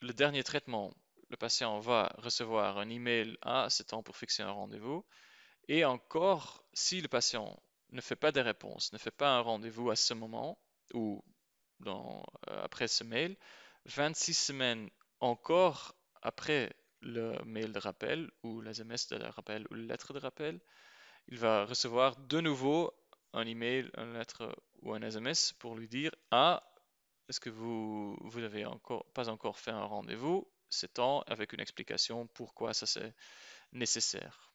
le dernier traitement le patient va recevoir un email à cet temps pour fixer un rendez-vous. Et encore, si le patient ne fait pas de réponse, ne fait pas un rendez-vous à ce moment ou dans, euh, après ce mail, 26 semaines encore après le mail de rappel ou l'SMS de rappel ou la lettre de rappel, il va recevoir de nouveau un email, une lettre ou un SMS pour lui dire Ah, est-ce que vous, n'avez encore, pas encore fait un rendez-vous ce temps avec une explication pourquoi ça c'est nécessaire.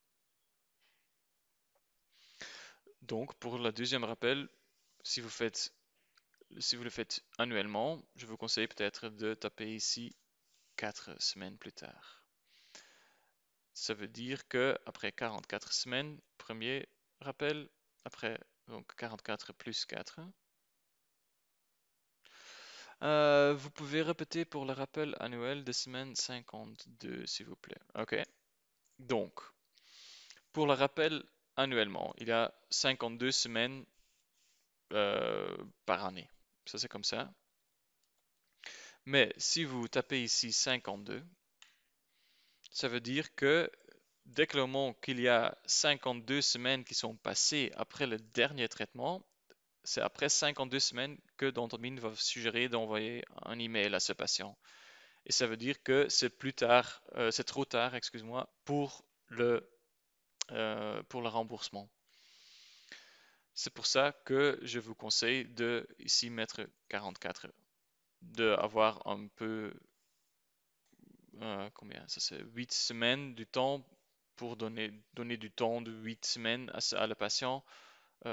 Donc pour le deuxième rappel, si vous, faites, si vous le faites annuellement, je vous conseille peut-être de taper ici 4 semaines plus tard. Ça veut dire que après 44 semaines, premier rappel, après donc 44 plus 4, euh, vous pouvez répéter pour le rappel annuel de semaines 52, s'il vous plaît. OK. Donc, pour le rappel annuellement, il y a 52 semaines euh, par année. Ça, c'est comme ça. Mais si vous tapez ici 52, ça veut dire que dès que le moment qu'il y a 52 semaines qui sont passées après le dernier traitement, c'est après 52 semaines que Dantamine va suggérer d'envoyer un email à ce patient. Et ça veut dire que c'est plus tard, euh, c'est trop tard, excuse-moi, pour le, euh, pour le remboursement. C'est pour ça que je vous conseille de ici mettre 44, d'avoir un peu euh, combien Ça c'est 8 semaines du temps pour donner, donner du temps de 8 semaines à, patient,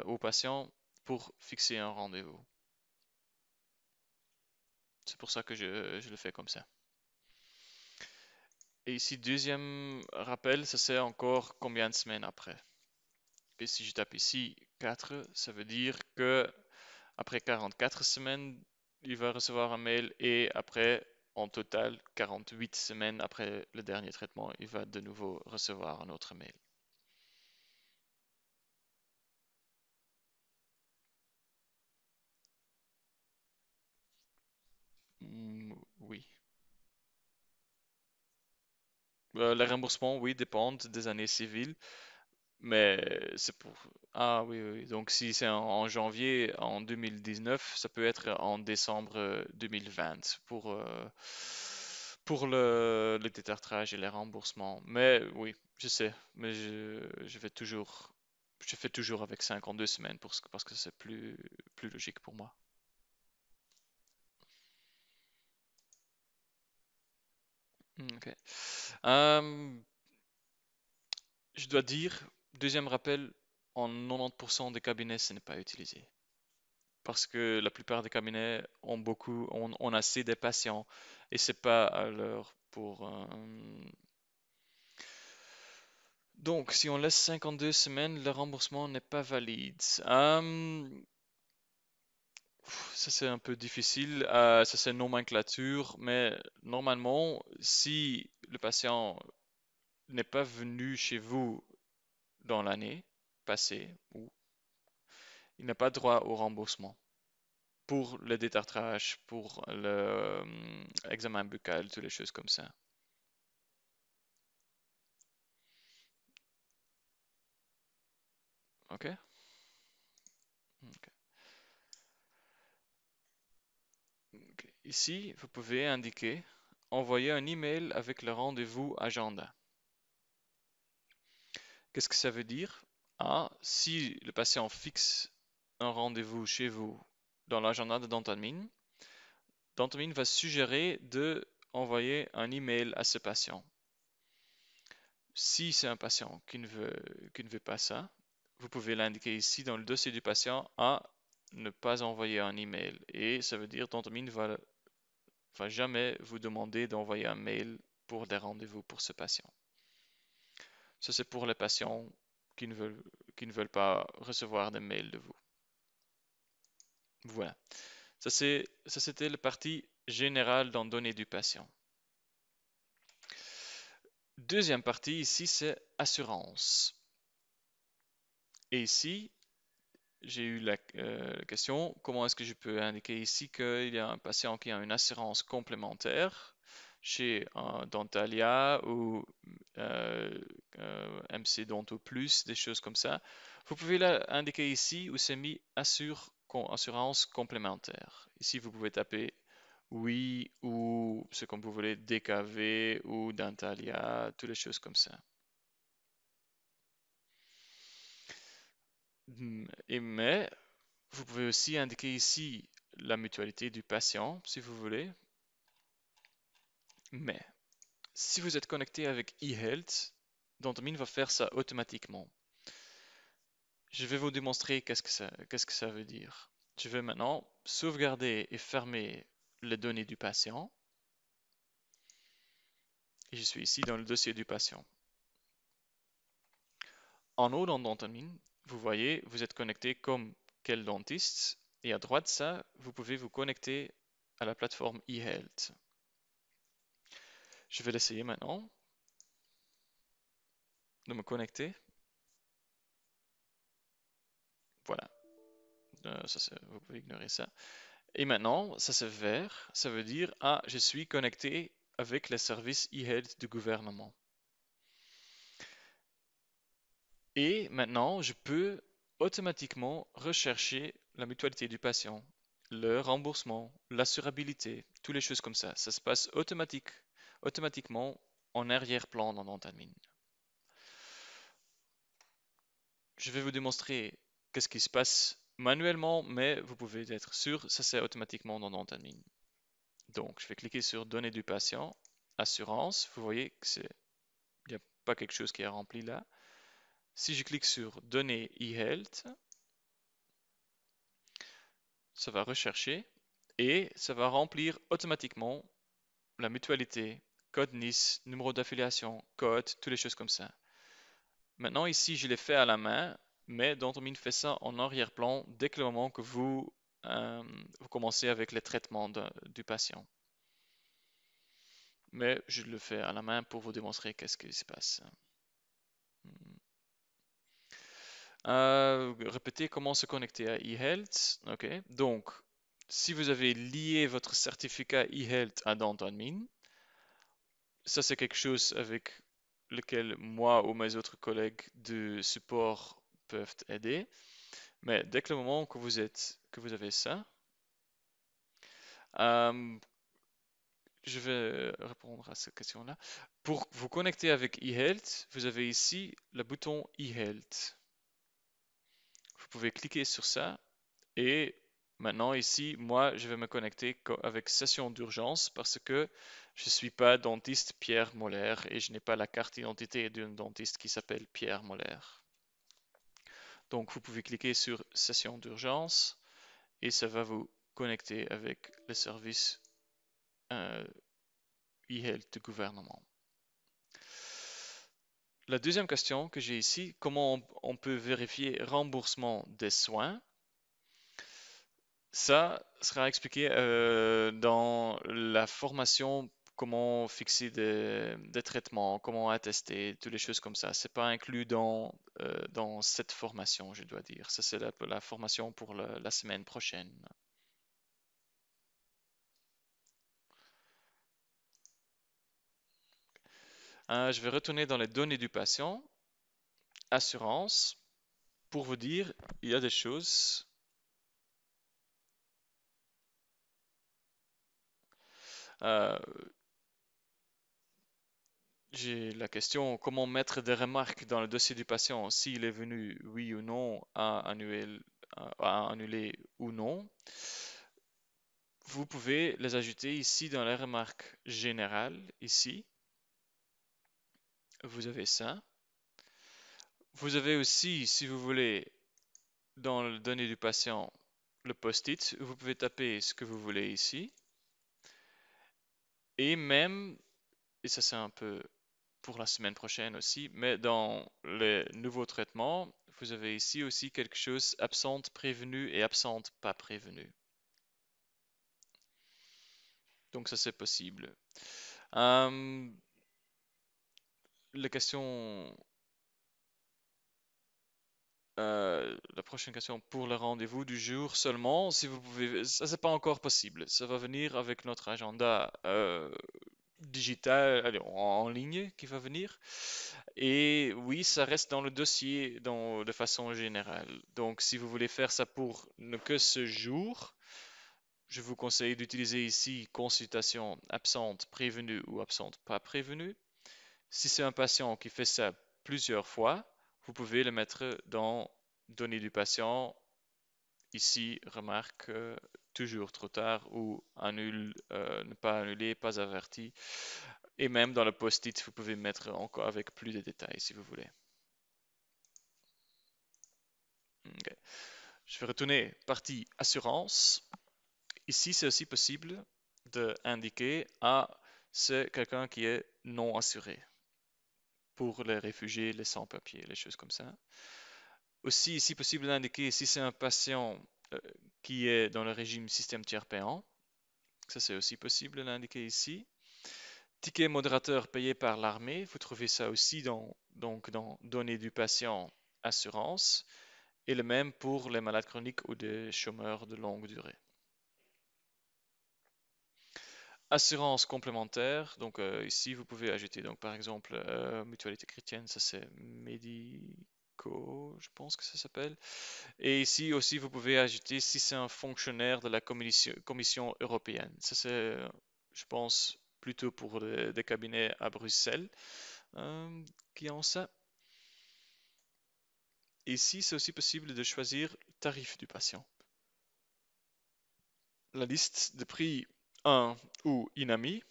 au patient pour fixer un rendez-vous. C'est pour ça que je, je, le fais comme ça. Et ici, deuxième rappel, ça c'est encore combien de semaines après. Et si je tape ici 4, ça veut dire que après 44 semaines, il va recevoir un mail et après, en total, 48 semaines après le dernier traitement, il va de nouveau recevoir un autre mail. Mm, oui. Euh, les remboursements, oui, dépendent des années civiles, mais c'est pour... Ah oui, oui. Donc si c'est en, janvier en 2019, ça peut être en décembre 2020 euh, pour, euh, pour le, le détartrage et les remboursements. Mais oui, je sais, mais je, je vais toujours... Je fais toujours avec 52 semaines parce que c'est plus, plus logique pour moi. Hmm, ok. Euh, je dois dire, deuxième rappel, en 90% des cabinets, ce n'est pas utilisé. Parce que la plupart des cabinets ont beaucoup, ont, assez de patients et c'est pas à l'heure pour. Euh, donc, si on laisse 52 semaines, le remboursement n'est pas valide. Euh, ça, c'est un peu difficile. Euh, ça, c'est une nomenclature. Mais normalement, si le patient n'est pas venu chez vous dans l'année passée, ou il n'a pas droit au remboursement pour le détartrage, pour l'examen le, euh, buccal, toutes les choses comme ça. OK Ici, vous pouvez indiquer Envoyer un email avec le rendez-vous agenda. Qu'est-ce que ça veut dire ah, Si le patient fixe un rendez-vous chez vous dans l'agenda de Dentamine, Dentamine va suggérer de envoyer un email à ce patient. Si c'est un patient qui ne, veut, pas ça, vous pouvez l'indiquer ici dans le dossier du patient à ne pas envoyer un email. Et ça veut dire Dentamine va va jamais vous demander d'envoyer un mail pour des rendez-vous pour ce patient. Ça, c'est pour les patients qui ne, veulent, pas recevoir des mails de vous. Voilà. Ça, c'était la partie générale dans données du patient. Deuxième partie ici, c'est assurance. Et ici, j'ai eu euh, la, question, comment est-ce que je peux indiquer ici qu'il y a un patient qui a une assurance complémentaire chez Dentalia ou euh, euh, MC Donto Plus, des choses comme ça. Vous pouvez l'indiquer ici où c'est mis assure, assurance complémentaire. Ici, vous pouvez taper oui ou ce qu'on vous voulez, DKV ou Dentalia, toutes les choses comme ça. Hmm, mais, vous pouvez aussi indiquer ici la mutualité du patient, si vous voulez. Mais, si vous êtes connecté avec eHealth, Dentamine va faire ça automatiquement. Je vais vous démontrer qu'est-ce que ça, veut dire. Je vais maintenant sauvegarder et fermer les données du patient. je suis ici dans le dossier du patient. En haut dans Dentamine, vous voyez, vous êtes connecté comme quel dentiste. Et à droite, ça, vous pouvez vous connecter à la plateforme eHealth. Je vais l'essayer maintenant de me connecter. Voilà. Euh, vous pouvez ignorer ça. Et maintenant, ça c'est vert. Ça veut dire, ah, je suis connecté avec les services eHealth du gouvernement. Et maintenant, je peux automatiquement rechercher la mutualité du patient, le remboursement, l'assurabilité, toutes les choses comme ça. Ça se passe automatiquement en arrière-plan dans Admin. Je vais vous démontrer qu'est-ce qui se passe manuellement, mais vous pouvez être sûr, ça c'est automatiquement dans Admin. Donc, je vais cliquer sur Données du patient, Assurance. Vous voyez que il n'y a pas quelque chose qui est rempli là. Si je clique sur Données e-health, ça va rechercher et ça va remplir automatiquement la mutualité, code NIS, numéro d'affiliation, code, toutes les choses comme ça. Maintenant, ici, je l'ai fait à la main, mais Dantomine fait ça en arrière-plan dès que le moment que vous, euh, commencez avec les traitements du patient. Mais je le fais à la main pour vous démontrer qu'est-ce qui se passe. Euh, répétez comment se connecter à eHealth. Ok, donc si vous avez lié votre certificat eHealth à Admin ça c'est quelque chose avec lequel moi ou mes autres collègues de support peuvent aider. Mais dès que le moment que vous êtes, que vous avez ça, euh, je vais répondre à cette question-là. Pour vous connecter avec eHealth, vous avez ici le bouton eHealth. Vous pouvez cliquer sur ça et maintenant ici, moi, je vais me connecter avec session d'urgence parce que je ne suis pas dentiste Pierre Moller et je n'ai pas la carte d'identité d'une dentiste qui s'appelle Pierre Moller. Donc vous pouvez cliquer sur session d'urgence et ça va vous connecter avec le service euh, e-health du gouvernement. La deuxième question que j'ai ici, comment on, peut vérifier remboursement des soins Ça sera expliqué euh, dans la formation comment fixer des, traitements, comment attester, toutes les choses comme ça. C'est pas inclus dans, euh, cette formation, je dois dire. Ça, c'est la, formation pour la semaine prochaine. Hein, je vais retourner dans les données du patient, assurance, pour vous dire, il y a des choses. Euh, j'ai la question comment mettre des remarques dans le dossier du patient s'il est venu, oui ou non, à à annuler ou non. Vous pouvez les ajouter ici dans les remarques générales, ici vous avez ça. Vous avez aussi, si vous voulez, dans le données du patient, le post-it. Vous pouvez taper ce que vous voulez ici. Et même, et ça c'est un peu pour la semaine prochaine aussi, mais dans les nouveaux traitements, vous avez ici aussi quelque chose absente prévenue et absente pas prévenue. Donc ça c'est possible. Hum, la question. Euh, la prochaine question pour le rendez-vous du jour seulement, si vous pouvez, ça c'est pas encore possible. Ça va venir avec notre agenda euh, digital, en, ligne qui va venir. Et oui, ça reste dans le dossier dans, de façon générale. Donc si vous voulez faire ça pour ne que ce jour, je vous conseille d'utiliser ici consultation absente prévenue ou absente pas prévenue. Si c'est un patient qui fait ça plusieurs fois, vous pouvez le mettre dans données du patient. Ici, remarque, euh, toujours trop tard ou annule, euh, ne pas annuler, pas averti. Et même dans le post-it, vous pouvez mettre encore avec plus de détails si vous voulez. Je vais retourner partie assurance. Ici, c'est aussi possible d'indiquer à ah, c'est quelqu'un qui est non assuré pour les réfugiés, les sans-papiers, les choses comme ça. Aussi, si possible, d'indiquer si c'est un patient euh, qui est dans le régime système tiers payant. Ça, c'est aussi possible d'indiquer ici. Ticket modérateur payé par l'armée, vous trouvez ça aussi dans, donc dans Données du patient, assurance. Et le même pour les malades chroniques ou des chômeurs de longue durée. Assurance complémentaire, donc euh, ici vous pouvez ajouter donc par exemple euh, mutualité chrétienne, ça c'est médico, je pense que ça s'appelle. Et ici aussi vous pouvez ajouter si c'est un fonctionnaire de la commission, européenne. Ça c'est, euh, je pense, plutôt pour des, cabinets à Bruxelles qui ont ça. Ici c'est aussi possible de choisir tarif du patient. La liste de prix 1 ou Inami,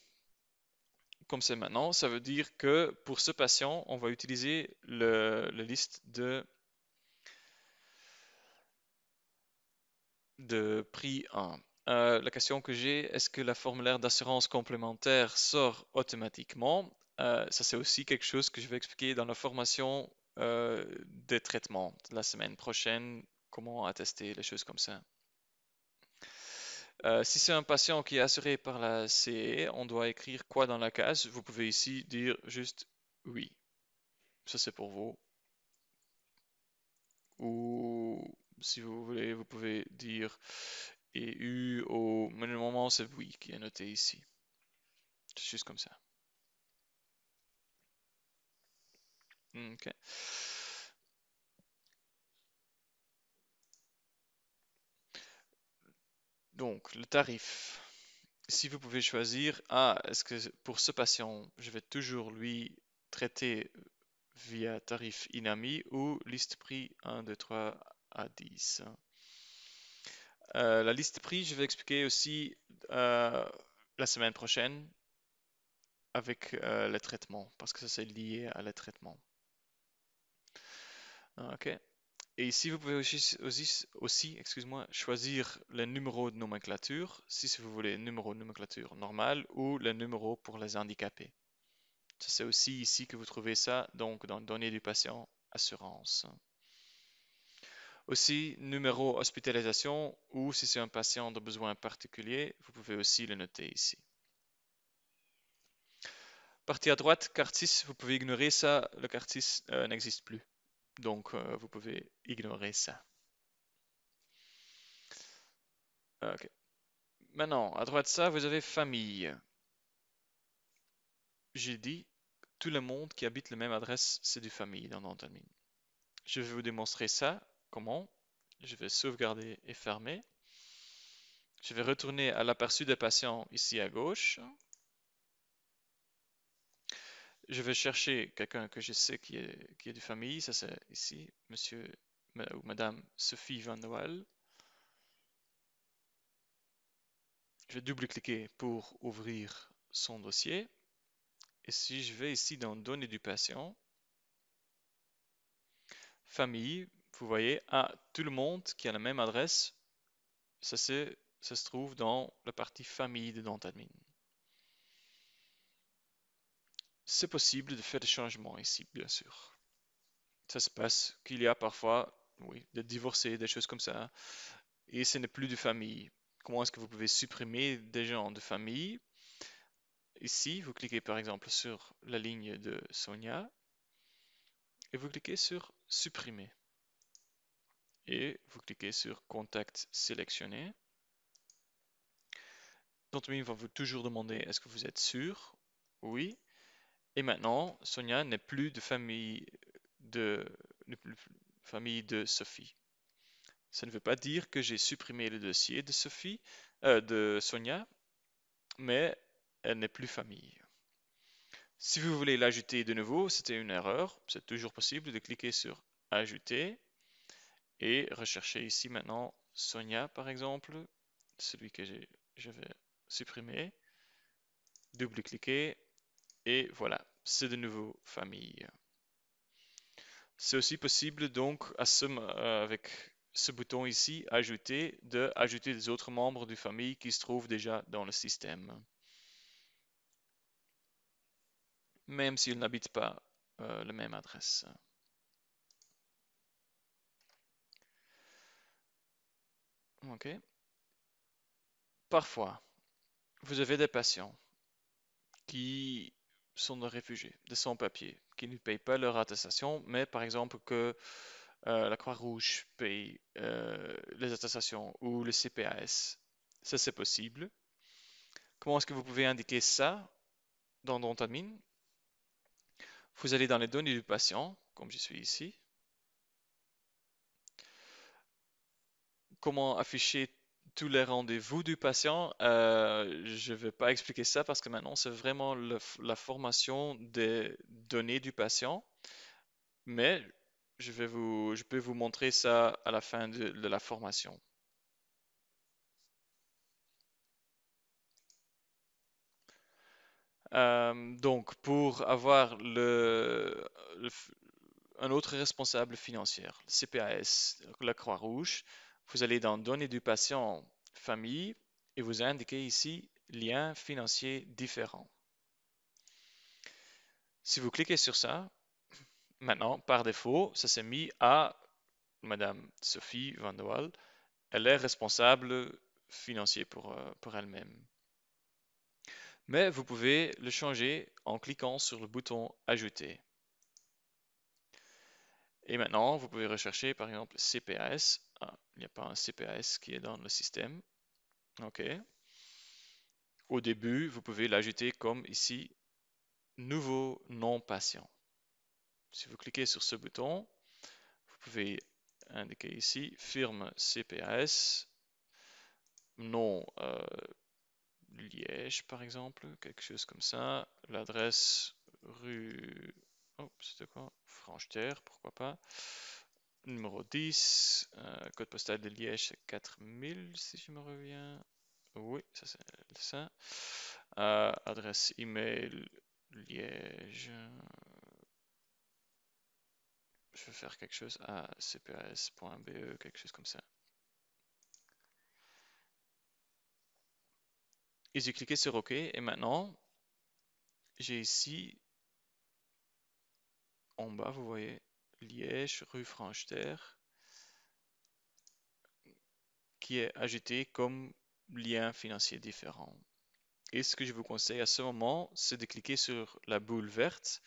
comme c'est maintenant, ça veut dire que pour ce patient, on va utiliser la liste de, prix 1. Euh, la question que j'ai, est-ce que la formulaire d'assurance complémentaire sort automatiquement euh, Ça, c'est aussi quelque chose que je vais expliquer dans la formation euh, des traitements la semaine prochaine, comment attester les choses comme ça. Euh, si c'est un patient qui est assuré par la CE, on doit écrire quoi dans la case Vous pouvez ici dire juste oui. Ça c'est pour vous. Ou si vous voulez, vous pouvez dire et EU au... Mais le moment c'est oui qui est noté ici. C'est juste comme ça. Ok. Donc, le tarif. Si vous pouvez choisir, ah, est-ce que pour ce patient, je vais toujours lui traiter via tarif Inami ou liste prix 1, 2, 3 à 10. Euh, la liste prix, je vais expliquer aussi euh, la semaine prochaine avec le euh, les traitements, parce que ça c'est lié à les traitements. Ok. Et ici, vous pouvez aussi, aussi, moi choisir le numéro de nomenclature, si vous voulez numéro de nomenclature normal, ou le numéro pour les handicapés. C'est aussi ici que vous trouvez ça, donc dans Données du patient, assurance. Aussi, numéro hospitalisation ou si c'est un patient de besoin particulier, vous pouvez aussi le noter ici. Partie à droite, carte 6, vous pouvez ignorer ça, le carte euh, 6 n'existe plus. Donc, euh, vous pouvez ignorer ça. Ok. Maintenant, à droite de ça, vous avez famille. J'ai dit, tout le monde qui habite la même adresse, c'est du famille dans Nantanmin. Je vais vous démontrer ça. Comment Je vais sauvegarder et fermer. Je vais retourner à l'aperçu des patients ici à gauche je vais chercher quelqu'un que je sais qui est, qui est de famille, ça c'est ici, monsieur ou madame Sophie Van Noël. Je vais double-cliquer pour ouvrir son dossier. Et si je vais ici dans Données du patient, famille, vous voyez, à tout le monde qui a la même adresse, ça, ça se trouve dans la partie famille de Admin c'est possible de faire des changements ici, bien sûr. Ça se passe qu'il y a parfois, oui, des divorcer, des choses comme ça, et ce n'est plus de famille. Comment est-ce que vous pouvez supprimer des gens de famille Ici, vous cliquez par exemple sur la ligne de Sonia, et vous cliquez sur supprimer. Et vous cliquez sur contact sélectionné. Notre va vous toujours demander est-ce que vous êtes sûr Oui. Et maintenant, Sonia n'est plus de famille de, famille de Sophie. Ça ne veut pas dire que j'ai supprimé le dossier de Sophie, euh, de Sonia, mais elle n'est plus famille. Si vous voulez l'ajouter de nouveau, c'était une erreur. C'est toujours possible de cliquer sur Ajouter et rechercher ici maintenant Sonia par exemple, celui que je vais supprimer. Double-cliquer et voilà, c'est de nouveau famille. C'est aussi possible donc euh, avec ce bouton ici, ajouter, de ajouter des autres membres de famille qui se trouvent déjà dans le système. Même s'ils n'habitent pas euh, la même adresse. Ok. Parfois, vous avez des patients qui sont des réfugiés, de sans papier qui ne payent pas leur attestation, mais par exemple que euh, la Croix-Rouge paye euh, les attestations ou le CPAS. Ça, c'est possible. Comment est-ce que vous pouvez indiquer ça dans Admin? Vous allez dans les données du patient, comme je suis ici. Comment afficher tous les rendez-vous du patient. Euh, je ne vais pas expliquer ça parce que maintenant, c'est vraiment la formation des données du patient. Mais je, vous, peux vous montrer ça à la fin de, la formation. Euh, donc, pour avoir le, un autre responsable financier, le CPAS, la Croix-Rouge, vous allez dans Données du patient, famille, et vous indiquez ici Liens financiers différents ». Si vous cliquez sur ça, maintenant, par défaut, ça s'est mis à Madame Sophie Van de Elle est responsable financier pour, euh, pour elle-même. Mais vous pouvez le changer en cliquant sur le bouton Ajouter. Et maintenant, vous pouvez rechercher par exemple CPAS. Ah, il n'y a pas un CPAS qui est dans le système. OK. Au début, vous pouvez l'ajouter comme ici, nouveau nom patient. Si vous cliquez sur ce bouton, vous pouvez indiquer ici firme CPAS, nom euh, Liège par exemple, quelque chose comme ça, l'adresse rue. Oh, c'était quoi Franche-Terre, pourquoi pas. Numéro 10, euh, code postal de Liège, c'est 4000 si je me reviens. Oui, ça c'est ça. Euh, adresse email Liège. Je vais faire quelque chose à e, quelque chose comme ça. Et j'ai cliqué sur OK. Et maintenant, j'ai ici en bas, vous voyez Liège, rue franche qui est ajouté comme lien financier différent. Et ce que je vous conseille à ce moment, c'est de cliquer sur la boule verte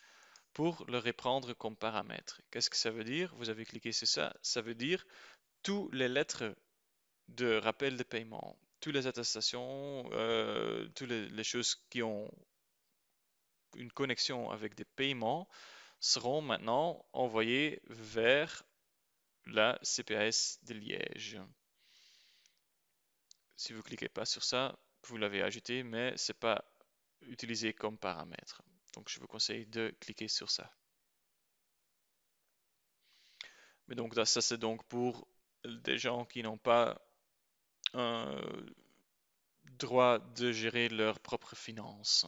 pour le reprendre comme paramètre. Qu'est-ce que ça veut dire Vous avez cliqué sur ça, ça veut dire toutes les lettres de rappel de paiement, toutes les attestations, euh, toutes les, choses qui ont une connexion avec des paiements seront maintenant envoyés vers la CPS de Liège. Si vous ne cliquez pas sur ça, vous l'avez ajouté, mais ce n'est pas utilisé comme paramètre. Donc je vous conseille de cliquer sur ça. Mais donc ça c'est donc pour des gens qui n'ont pas un euh, droit de gérer leurs propres finances.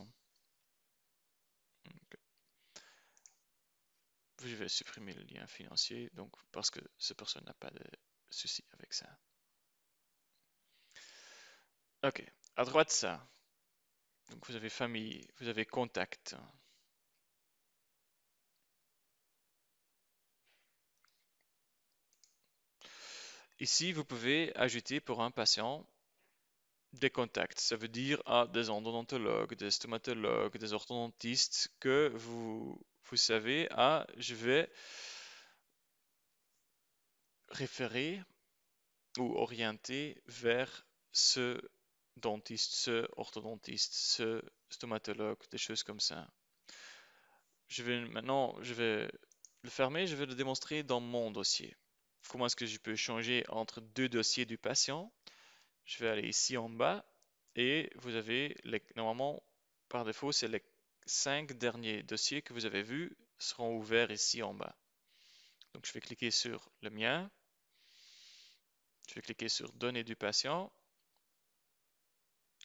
je vais supprimer le lien financier, donc parce que cette personne n'a pas de souci avec ça. Ok, à droite ça. Donc vous avez famille, vous avez contact. Ici, vous pouvez ajouter pour un patient des contacts. Ça veut dire à ah, des endodontologues, des stomatologues, des orthodontistes que vous vous savez, à ah, je vais référer ou orienter vers ce dentiste, ce orthodontiste, ce stomatologue, des choses comme ça. Je vais maintenant, je vais le fermer, je vais le démontrer dans mon dossier. Comment est-ce que je peux changer entre deux dossiers du patient Je vais aller ici en bas et vous avez les, normalement par défaut c'est les cinq derniers dossiers que vous avez vus seront ouverts ici en bas. Donc je vais cliquer sur le mien. Je vais cliquer sur Données du patient.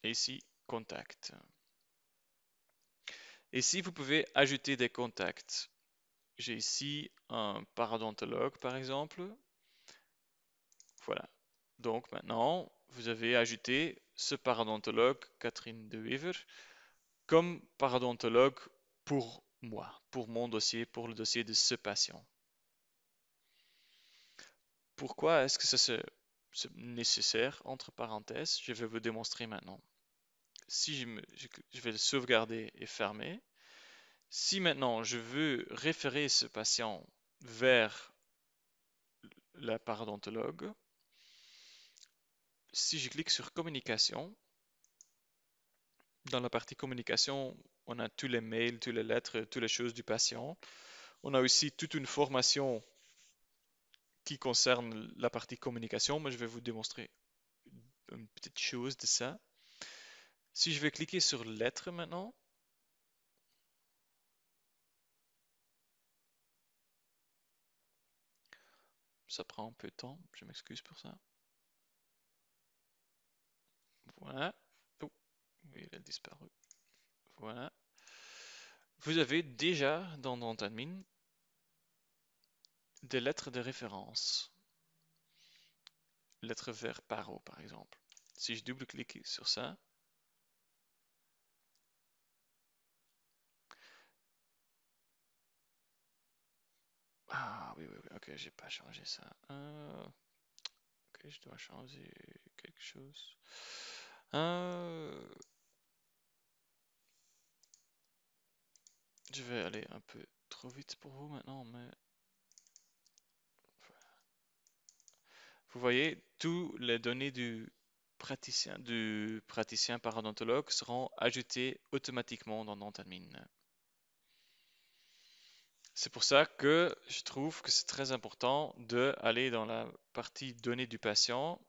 Et ici, Contact. Ici, vous pouvez ajouter des contacts. J'ai ici un paradontologue par exemple. Voilà. Donc maintenant, vous avez ajouté ce paradontologue Catherine de Weaver, comme parodontologue pour moi, pour mon dossier, pour le dossier de ce patient. Pourquoi est-ce que c'est nécessaire, entre parenthèses, je vais vous démontrer maintenant. Si je, vais le sauvegarder et fermer, si maintenant je veux référer ce patient vers la parodontologue, si je clique sur communication, dans la partie communication, on a tous les mails, toutes les lettres, toutes les choses du patient. On a aussi toute une formation qui concerne la partie communication, mais je vais vous démontrer une petite chose de ça. Si je vais cliquer sur lettres maintenant, ça prend un peu de temps, je m'excuse pour ça. Voilà il a disparu. Voilà. Vous avez déjà dans Admin des lettres de référence. Lettre par paro, par exemple. Si je double-clique sur ça, Ah oui, oui, oui, ok, j'ai pas changé ça. Euh, ok, je dois changer quelque chose. Euh, Je vais aller un peu trop vite pour vous maintenant, mais... Vous voyez, toutes les données du praticien, du praticien parodontologue seront ajoutées automatiquement dans Dentadmin. C'est pour ça que je trouve que c'est très important d'aller dans la partie données du patient,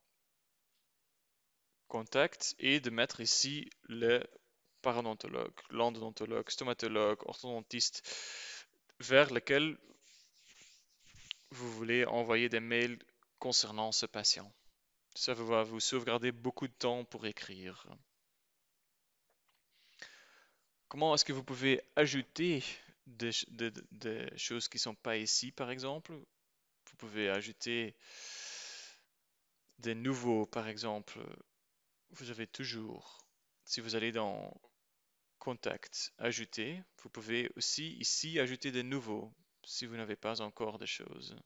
contact, et de mettre ici le parodontologue, l'endodontologue, stomatologue, orthodontiste, vers lequel vous voulez envoyer des mails concernant ce patient. Ça va vous sauvegarder beaucoup de temps pour écrire. Comment est-ce que vous pouvez ajouter des, des choses qui ne sont pas ici, par exemple Vous pouvez ajouter des nouveaux, par exemple. Vous avez toujours, si vous allez dans Contact, Ajouter, Vous pouvez aussi ici ajouter des nouveaux si vous n'avez pas encore des choses.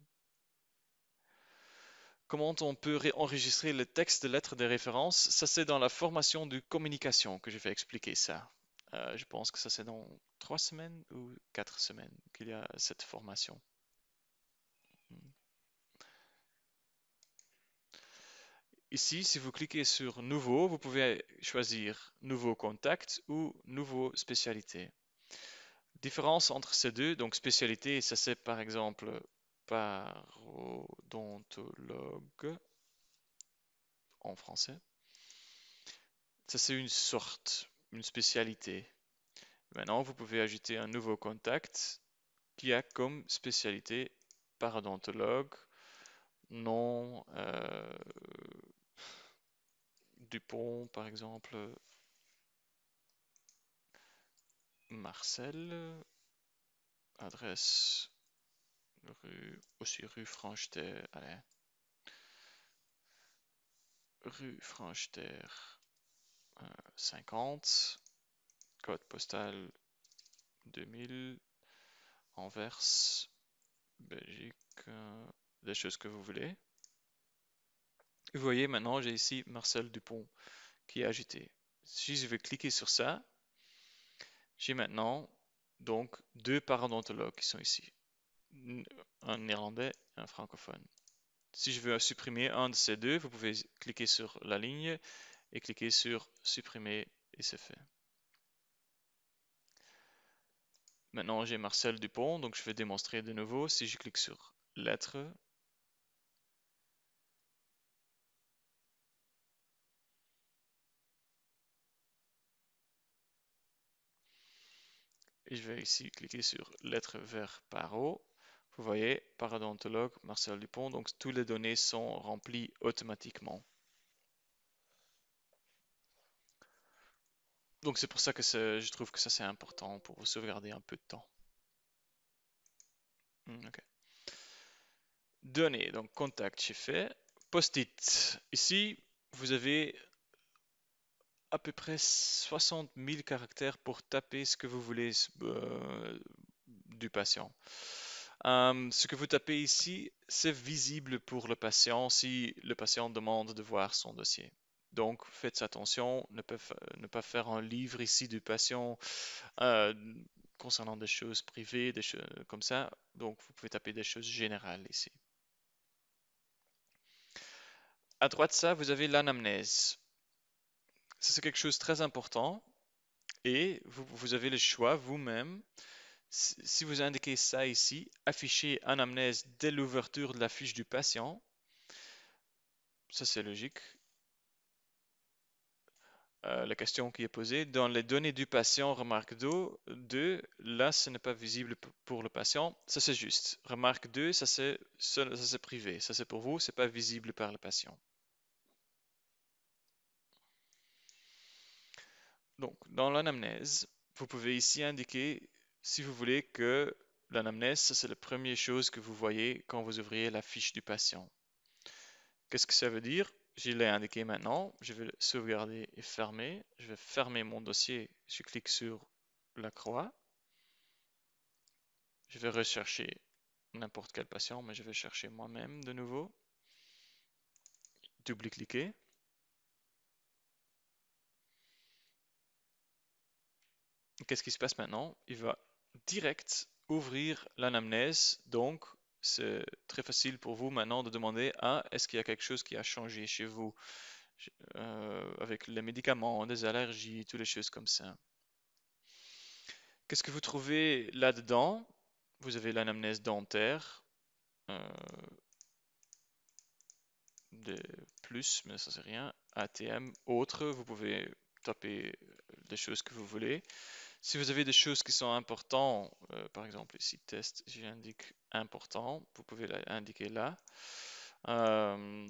Comment on peut enregistrer le texte de lettre de référence Ça, c'est dans la formation de communication que je vais expliquer ça. Euh, je pense que ça, c'est dans trois semaines ou quatre semaines qu'il y a cette formation. Ici, si vous cliquez sur Nouveau, vous pouvez choisir Nouveau contact ou Nouveau spécialité. Différence entre ces deux, donc spécialité, ça c'est par exemple parodontologue en français. Ça c'est une sorte, une spécialité. Maintenant, vous pouvez ajouter un nouveau contact qui a comme spécialité parodontologue, non euh, Dupont, par exemple, Marcel, adresse, rue, aussi rue franche allez, rue franche 50, euh, code postal 2000, Anvers, Belgique, euh, des choses que vous voulez. Vous voyez maintenant, j'ai ici Marcel Dupont qui est agité. Si je veux cliquer sur ça, j'ai maintenant donc deux parodontologues qui sont ici. Un néerlandais et un francophone. Si je veux supprimer un de ces deux, vous pouvez cliquer sur la ligne et cliquer sur supprimer et c'est fait. Maintenant, j'ai Marcel Dupont, donc je vais démontrer de nouveau. Si je clique sur lettres, je vais ici cliquer sur lettre par paro. Vous voyez, parodontologue, Marcel Dupont. Donc, toutes les données sont remplies automatiquement. Donc, c'est pour ça que je trouve que ça, c'est important pour vous sauvegarder un peu de temps. Hmm, données, donc contact, j'ai fait. Post-it. Ici, vous avez à peu près 60 000 caractères pour taper ce que vous voulez euh, du patient. Hum, ce que vous tapez ici, c'est visible pour le patient si le patient demande de voir son dossier. Donc faites attention, ne, ne pas faire un livre ici du patient euh, concernant des choses privées, des choses comme ça. Donc vous pouvez taper des choses générales ici. À droite de ça, vous avez l'anamnèse c'est quelque chose de très important et vous, avez le choix vous-même. Si vous indiquez ça ici, afficher un amnèse dès l'ouverture de la fiche du patient, ça c'est logique. Euh, la question qui est posée, dans les données du patient, remarque 2, là ce n'est pas visible pour le patient, ça c'est juste. Remarque 2, ça c'est privé, ça c'est pour vous, c'est pas visible par le patient. Donc, dans l'anamnèse, vous pouvez ici indiquer si vous voulez que l'anamnèse, c'est la première chose que vous voyez quand vous ouvrez la fiche du patient. Qu'est-ce que ça veut dire Je l'ai indiqué maintenant. Je vais sauvegarder et fermer. Je vais fermer mon dossier. Je clique sur la croix. Je vais rechercher n'importe quel patient, mais je vais chercher moi-même de nouveau. Double-cliquer. Qu'est-ce qui se passe maintenant Il va direct ouvrir l'anamnèse. Donc, c'est très facile pour vous maintenant de demander ah, est-ce qu'il y a quelque chose qui a changé chez vous euh, avec les médicaments, des allergies, toutes les choses comme ça. Qu'est-ce que vous trouvez là-dedans Vous avez l'anamnèse dentaire, euh, de plus, mais ça c'est rien, ATM, autre, vous pouvez taper les choses que vous voulez. Si vous avez des choses qui sont importantes, euh, par exemple ici test, j'indique important, vous pouvez l'indiquer là. Euh,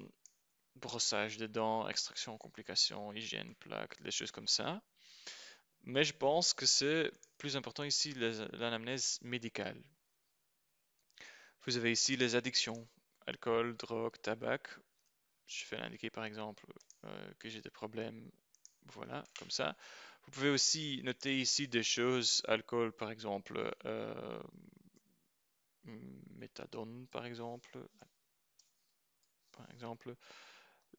brossage des dents, extraction, complications, hygiène, plaque, des choses comme ça. Mais je pense que c'est plus important ici l'anamnèse médicale. Vous avez ici les addictions, alcool, drogue, tabac. Je vais l'indiquer par exemple euh, que j'ai des problèmes, voilà, comme ça. Vous pouvez aussi noter ici des choses, alcool par exemple, euh, méthadone par exemple, par exemple,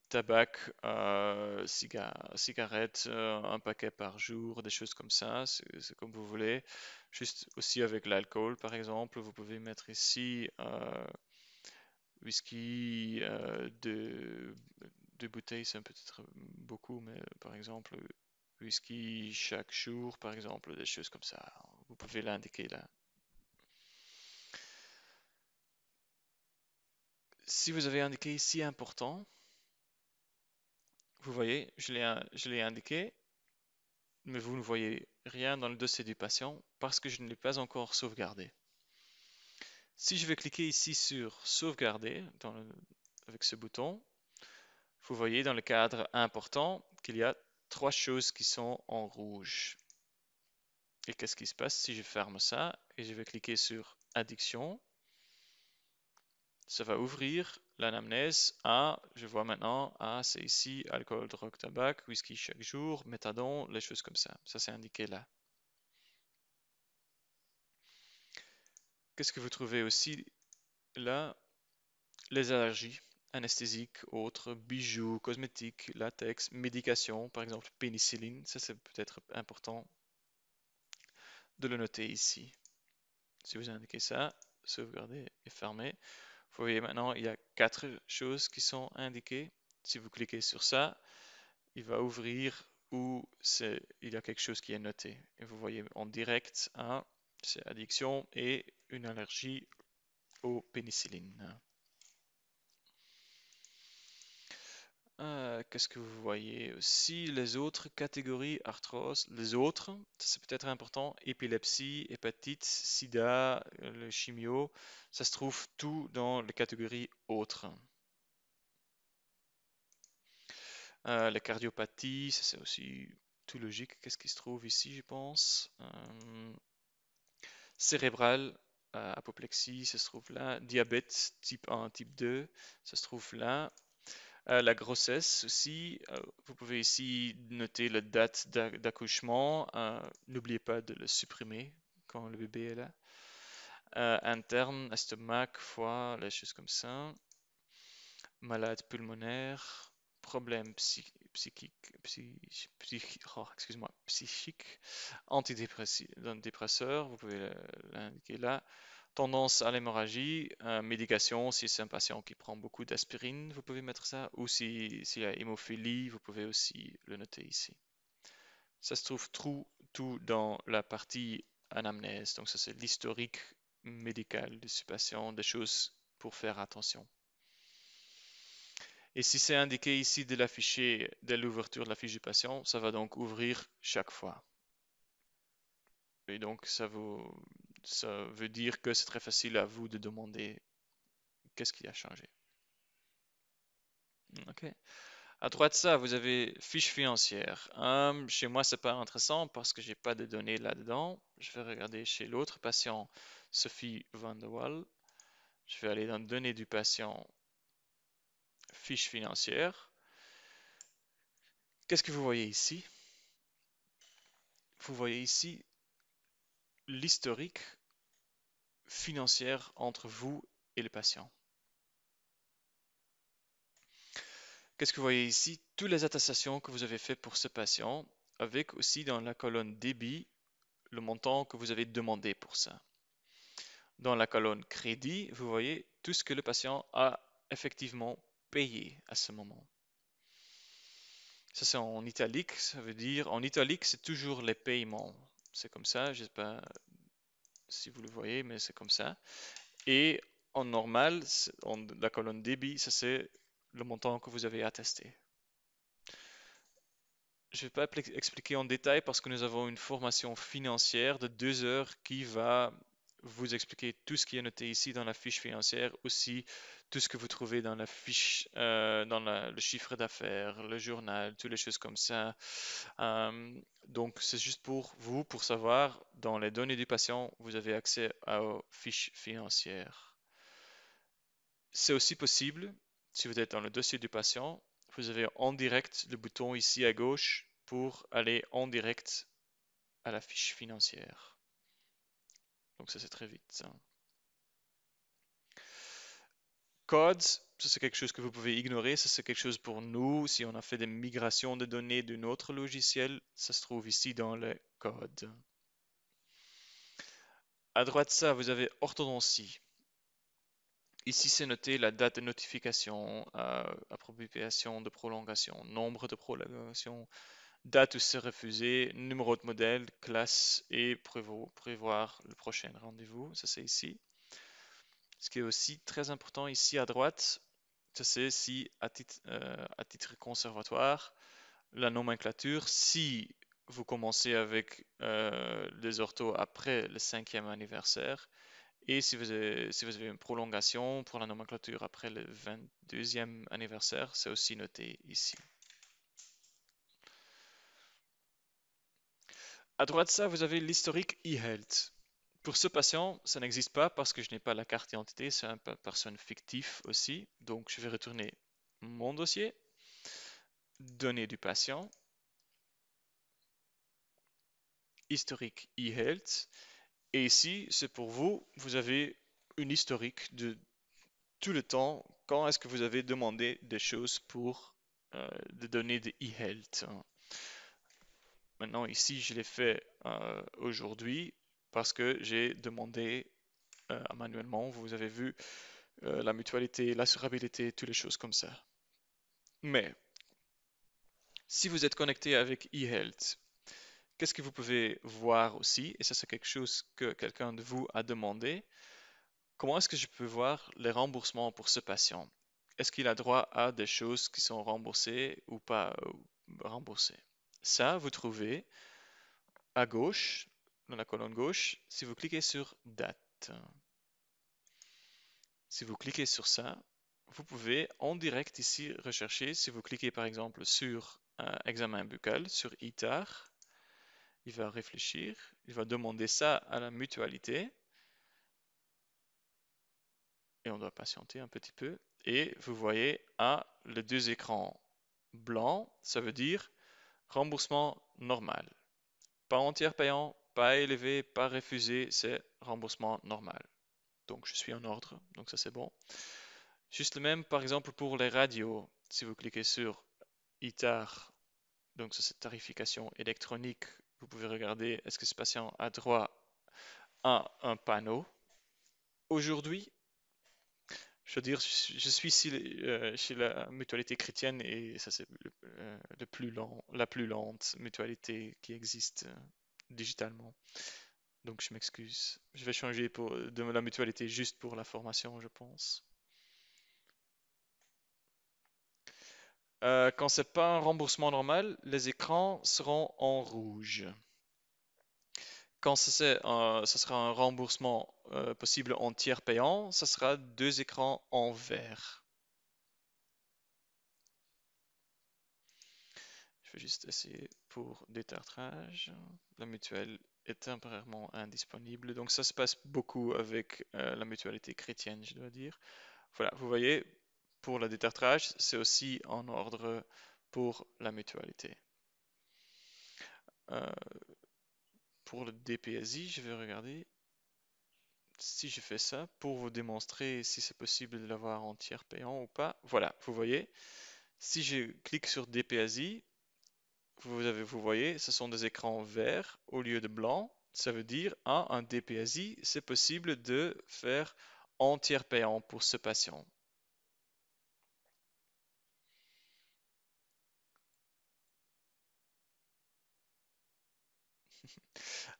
tabac, euh, cigarette, euh, un paquet par jour, des choses comme ça, c'est comme vous voulez. Juste aussi avec l'alcool, par exemple, vous pouvez mettre ici euh, whisky, deux, bouteilles, c'est peut-être beaucoup, mais par exemple, whisky chaque jour, par exemple, des choses comme ça. Vous pouvez l'indiquer là. Si vous avez indiqué ici important, vous voyez, je l'ai indiqué, mais vous ne voyez rien dans le dossier du patient parce que je ne l'ai pas encore sauvegardé. Si je vais cliquer ici sur sauvegarder avec ce bouton, vous voyez dans le cadre important qu'il y a trois choses qui sont en rouge. Et qu'est-ce qui se passe si je ferme ça et je vais cliquer sur Addiction Ça va ouvrir l'anamnèse à, je vois maintenant, ah, c'est ici, alcool, drogue, tabac, whisky chaque jour, méthadone, les choses comme ça. Ça, c'est indiqué là. Qu'est-ce que vous trouvez aussi là Les allergies anesthésique autres, bijoux, cosmétiques, latex, médications, par exemple pénicilline, ça c'est peut-être important de le noter ici. Si vous indiquez ça, sauvegarder et fermer. Vous voyez maintenant, il y a quatre choses qui sont indiquées. Si vous cliquez sur ça, il va ouvrir où il y a quelque chose qui est noté. Et vous voyez en direct, hein, c'est addiction et une allergie aux pénicillines. Euh, qu'est-ce que vous voyez aussi Les autres catégories, arthrose, les autres, c'est peut-être important, épilepsie, hépatite, sida, euh, le chimio, ça se trouve tout dans les catégories autres. Euh, la cardiopathie, c'est aussi tout logique. Qu'est-ce qui se trouve ici, je pense Cérébrale, Cérébral, apoplexie, ça se trouve là. Diabète, type 1, type 2, ça se trouve là. Euh, la grossesse aussi, euh, vous pouvez ici noter la date d'accouchement. Euh, n'oubliez pas de le supprimer quand le bébé est là. interne, estomac, foie, les choses comme ça. Malade pulmonaire, problème psychique, oh, psychique, antidépresseur, vous pouvez l'indiquer là. Tendance à l'hémorragie, euh, médication, si c'est un patient qui prend beaucoup d'aspirine, vous pouvez mettre ça, ou s'il si, y a hémophilie, vous pouvez aussi le noter ici. Ça se trouve tout, dans la partie anamnèse, donc ça c'est l'historique médical de ce patient, des choses pour faire attention. Et si c'est indiqué ici de l'afficher, de l'ouverture de la fiche du patient, ça va donc ouvrir chaque fois. Et donc, ça vous ça veut dire que c'est très facile à vous de demander qu'est-ce qui a changé. Hmm. Ok. À droite de ça, vous avez fiche financière. Hum, chez moi, c'est pas intéressant parce que j'ai pas de données là-dedans. Je vais regarder chez l'autre patient, Sophie Van der Waal. Je vais aller dans données du patient, fiche financière. Qu'est-ce que vous voyez ici Vous voyez ici l'historique financière entre vous et le patient. Qu'est-ce que vous voyez ici Toutes les attestations que vous avez faites pour ce patient, avec aussi dans la colonne débit, le montant que vous avez demandé pour ça. Dans la colonne crédit, vous voyez tout ce que le patient a effectivement payé à ce moment. Ça, c'est en italique. Ça veut dire, en italique, c'est toujours les paiements c'est comme ça, je sais pas euh, si vous le voyez, mais c'est comme ça. Et en normal, la colonne débit, ça c'est le montant que vous avez attesté. Je ne vais pas expliquer en détail parce que nous avons une formation financière de deux heures qui va vous expliquer tout ce qui est noté ici dans la fiche financière, aussi tout ce que vous trouvez dans la fiche, euh, dans le chiffre d'affaires, le journal, toutes les choses comme ça. Euh, donc, c'est juste pour vous, pour savoir, dans les données du patient, vous avez accès à, aux fiches financières. C'est aussi possible, si vous êtes dans le dossier du patient, vous avez en direct le bouton ici à gauche pour aller en direct à la fiche financière. Donc ça, c'est très vite. Codes, ça c'est quelque chose que vous pouvez ignorer, ça c'est quelque chose pour nous, si on a fait des migrations de données d'un autre logiciel, ça se trouve ici dans les codes. À droite de ça, vous avez orthodontie. Ici, c'est noté la date de notification, euh, appropriation de prolongation, nombre de prolongations, date où c'est refusé, numéro de modèle, classe et prévoir le prochain rendez-vous. Ça, c'est ici. Ce qui est aussi très important ici à droite, ça c'est si à euh, titre, conservatoire, la nomenclature, si vous commencez avec euh, les orthos après le cinquième anniversaire, et si vous, si vous avez une prolongation pour la nomenclature après le 22e anniversaire, c'est aussi noté ici. À droite de ça, vous avez l'historique eHealth. Pour ce patient, ça n'existe pas parce que je n'ai pas la carte d'identité, c'est un personne fictif aussi. Donc je vais retourner mon dossier, données du patient, historique eHealth ». Et ici, c'est pour vous, vous avez une historique de tout le temps, quand est-ce que vous avez demandé des choses pour euh, des données de eHealth hein? Maintenant, ici, je l'ai fait euh, aujourd'hui parce que j'ai demandé euh, manuellement, vous avez vu, euh, la mutualité, l'assurabilité, toutes les choses comme ça. Mais, si vous êtes connecté avec eHealth, qu'est-ce que vous pouvez voir aussi Et ça, c'est quelque chose que quelqu'un de vous a demandé. Comment est-ce que je peux voir les remboursements pour ce patient Est-ce qu'il a droit à des choses qui sont remboursées ou pas remboursées ça, vous trouvez à gauche, dans la colonne gauche, si vous cliquez sur date. Si vous cliquez sur ça, vous pouvez en direct ici rechercher, si vous cliquez par exemple sur euh, examen buccal, sur ITAR, il va réfléchir, il va demander ça à la mutualité. Et on doit patienter un petit peu. Et vous voyez à ah, les deux écrans blancs, ça veut dire Remboursement normal. Pas entière payant, pas élevé, pas refusé, c'est remboursement normal. Donc je suis en ordre, donc ça c'est bon. Juste le même, par exemple, pour les radios. Si vous cliquez sur ITAR, donc ça tarification électronique, vous pouvez regarder est-ce que ce patient a droit à un panneau. Aujourd'hui, je veux dire, je suis euh, chez la mutualité chrétienne et ça c'est le, euh, plus la plus lente mutualité qui existe euh, digitalement. Donc je m'excuse. Je vais changer de la mutualité juste pour la formation, je pense. quand n'est pas un remboursement normal, les écrans seront en rouge. Quand euh, ce sera un remboursement euh, possible en tiers payant, ce sera deux écrans en vert. Je vais juste essayer pour détartrage. La mutuelle est temporairement indisponible. Donc ça se passe beaucoup avec euh, la mutualité chrétienne, je dois dire. Voilà, vous voyez, pour la détartrage, c'est aussi en ordre pour la mutualité pour le DPSI, je vais regarder si je fais ça pour vous démontrer si c'est possible de l'avoir en tiers payant ou pas. Voilà, vous voyez, si je clique sur DPSI, vous, voyez, ce sont des écrans verts au lieu de blanc. Ça veut dire, un, un DPSI, c'est possible de faire en tiers payant pour ce patient.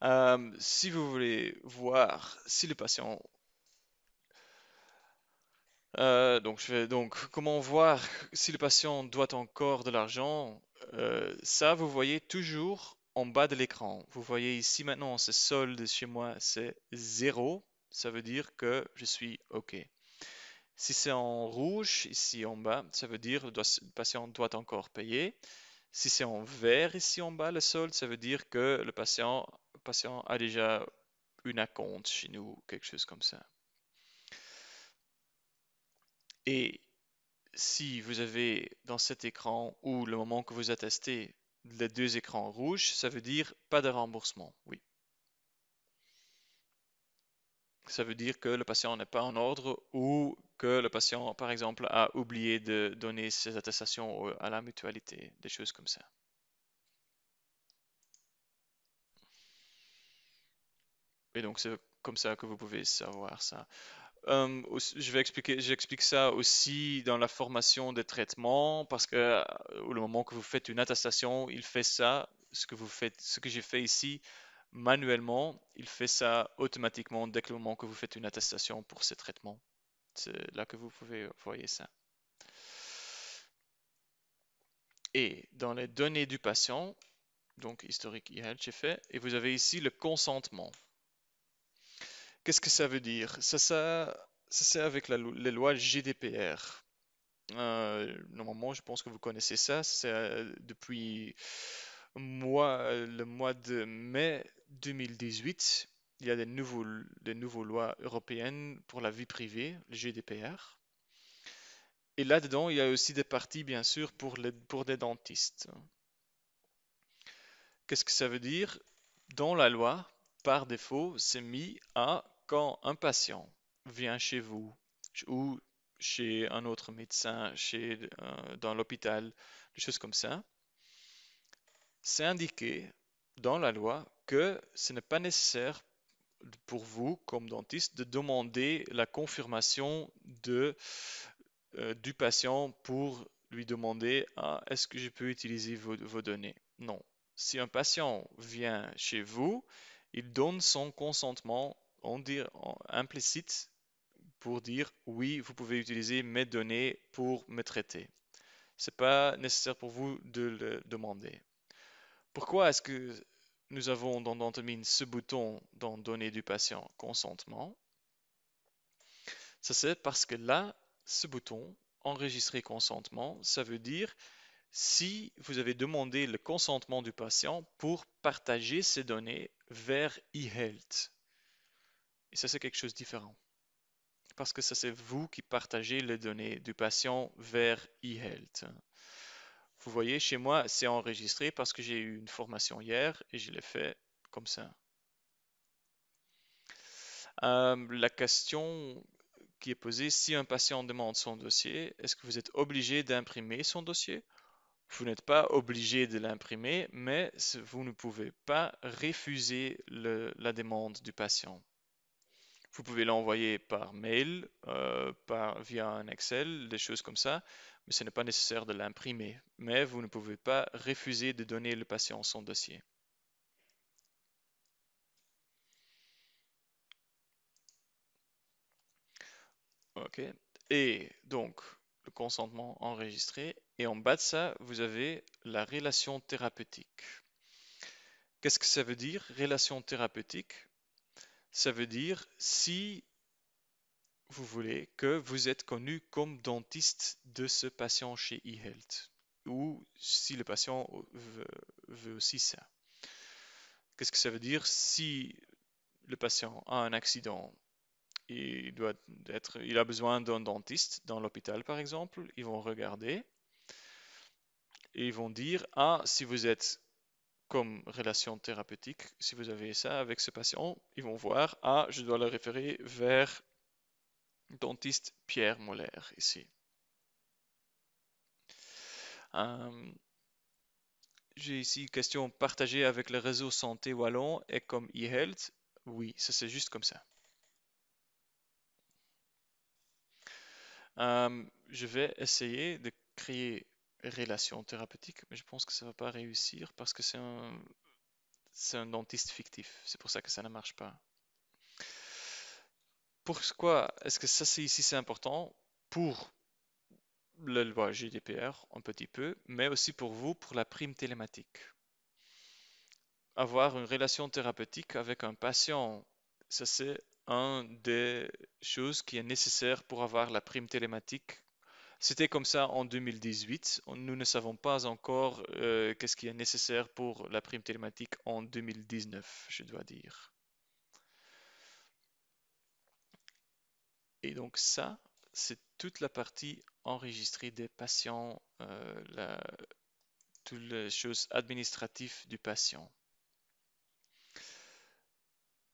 Euh, si vous voulez voir si le patient... Euh, donc, je vais, donc, comment voir si le patient doit encore de l'argent euh, Ça, vous voyez toujours en bas de l'écran. Vous voyez ici maintenant, ce solde chez moi, c'est 0. Ça veut dire que je suis OK. Si c'est en rouge, ici en bas, ça veut dire que le patient doit encore payer. Si c'est en vert ici en bas, le solde, ça veut dire que le patient patient a déjà une compte chez nous, quelque chose comme ça. Et si vous avez dans cet écran ou le moment que vous attestez les deux écrans rouges, ça veut dire pas de remboursement, oui. Ça veut dire que le patient n'est pas en ordre ou que le patient, par exemple, a oublié de donner ses attestations à la mutualité, des choses comme ça. Et donc c'est comme ça que vous pouvez savoir ça. Euh, je vais expliquer, j'explique ça aussi dans la formation des traitements parce que au euh, moment que vous faites une attestation, il fait ça, ce que vous faites, ce que j'ai fait ici manuellement, il fait ça automatiquement dès que le moment que vous faites une attestation pour ces traitements. C'est là que vous pouvez voir ça. Et dans les données du patient, donc historique fait, e, et vous avez ici le consentement. Qu'est-ce que ça veut dire Ça, ça, c'est avec la, les lois GDPR. Euh, normalement, je pense que vous connaissez ça. C'est euh, depuis euh, le mois de mai 2018, il y a des, nouveaux, nouvelles lois européennes pour la vie privée, le GDPR. Et là-dedans, il y a aussi des parties, bien sûr, pour, les, pour des dentistes. Qu'est-ce que ça veut dire Dans la loi, par défaut, c'est mis à quand un patient vient chez vous ou chez un autre médecin, chez, euh, dans l'hôpital, des choses comme ça, c'est indiqué dans la loi que ce n'est pas nécessaire pour vous, comme dentiste, de demander la confirmation euh, du patient pour lui demander ah, est-ce que je peux utiliser vos données. Non. Si un patient vient chez vous il donne son consentement implicite pour dire oui, vous pouvez utiliser mes données pour me traiter. Ce n'est pas nécessaire pour vous de le demander. Pourquoi est-ce que nous avons dans Dantamine ce bouton dans Données du patient consentement Ça c'est parce que là, ce bouton enregistrer consentement, ça veut dire si vous avez demandé le consentement du patient pour partager ces données vers eHealth. Et ça, c'est quelque chose de différent. Parce que ça, c'est vous qui partagez les données du patient vers eHealth. Vous voyez, chez moi, c'est enregistré parce que j'ai eu une formation hier et je l'ai fait comme ça. Euh, la question qui est posée, si un patient demande son dossier, est-ce que vous êtes obligé d'imprimer son dossier vous n'êtes pas obligé de l'imprimer, mais vous ne pouvez pas refuser la demande du patient. Vous pouvez l'envoyer par mail, euh, par, via un Excel, des choses comme ça, mais ce n'est pas nécessaire de l'imprimer. Mais vous ne pouvez pas refuser de donner le patient son dossier. OK. Et donc, le consentement enregistré et en bas de ça, vous avez la relation thérapeutique. Qu'est-ce que ça veut dire, relation thérapeutique Ça veut dire si vous voulez que vous êtes connu comme dentiste de ce patient chez eHealth, ou si le patient veut, aussi ça. Qu'est-ce que ça veut dire si le patient a un accident et doit il a besoin d'un dentiste dans l'hôpital, par exemple. Ils vont regarder et ils vont dire, ah, si vous êtes comme relation thérapeutique, si vous avez ça avec ce patient, ils vont voir, ah, je dois le référer vers dentiste Pierre Moller ici. Hum, j'ai ici une question partagée avec le réseau santé wallon et comme e-health. Oui, ça c'est juste comme ça. Hum, je vais essayer de créer relation thérapeutique, mais je pense que ça va pas réussir parce que c'est un, dentiste fictif. C'est pour ça que ça ne marche pas. Pourquoi est-ce que ça, c'est ici, c'est important Pour le loi GDPR, un petit peu, mais aussi pour vous, pour la prime télématique. Avoir une relation thérapeutique avec un patient, ça c'est une des choses qui est nécessaire pour avoir la prime télématique c'était comme ça en 2018. Nous ne savons pas encore euh, qu'est-ce qui est nécessaire pour la prime télématique en 2019, je dois dire. Et donc ça, c'est toute la partie enregistrée des patients, euh, toutes les choses administratives du patient.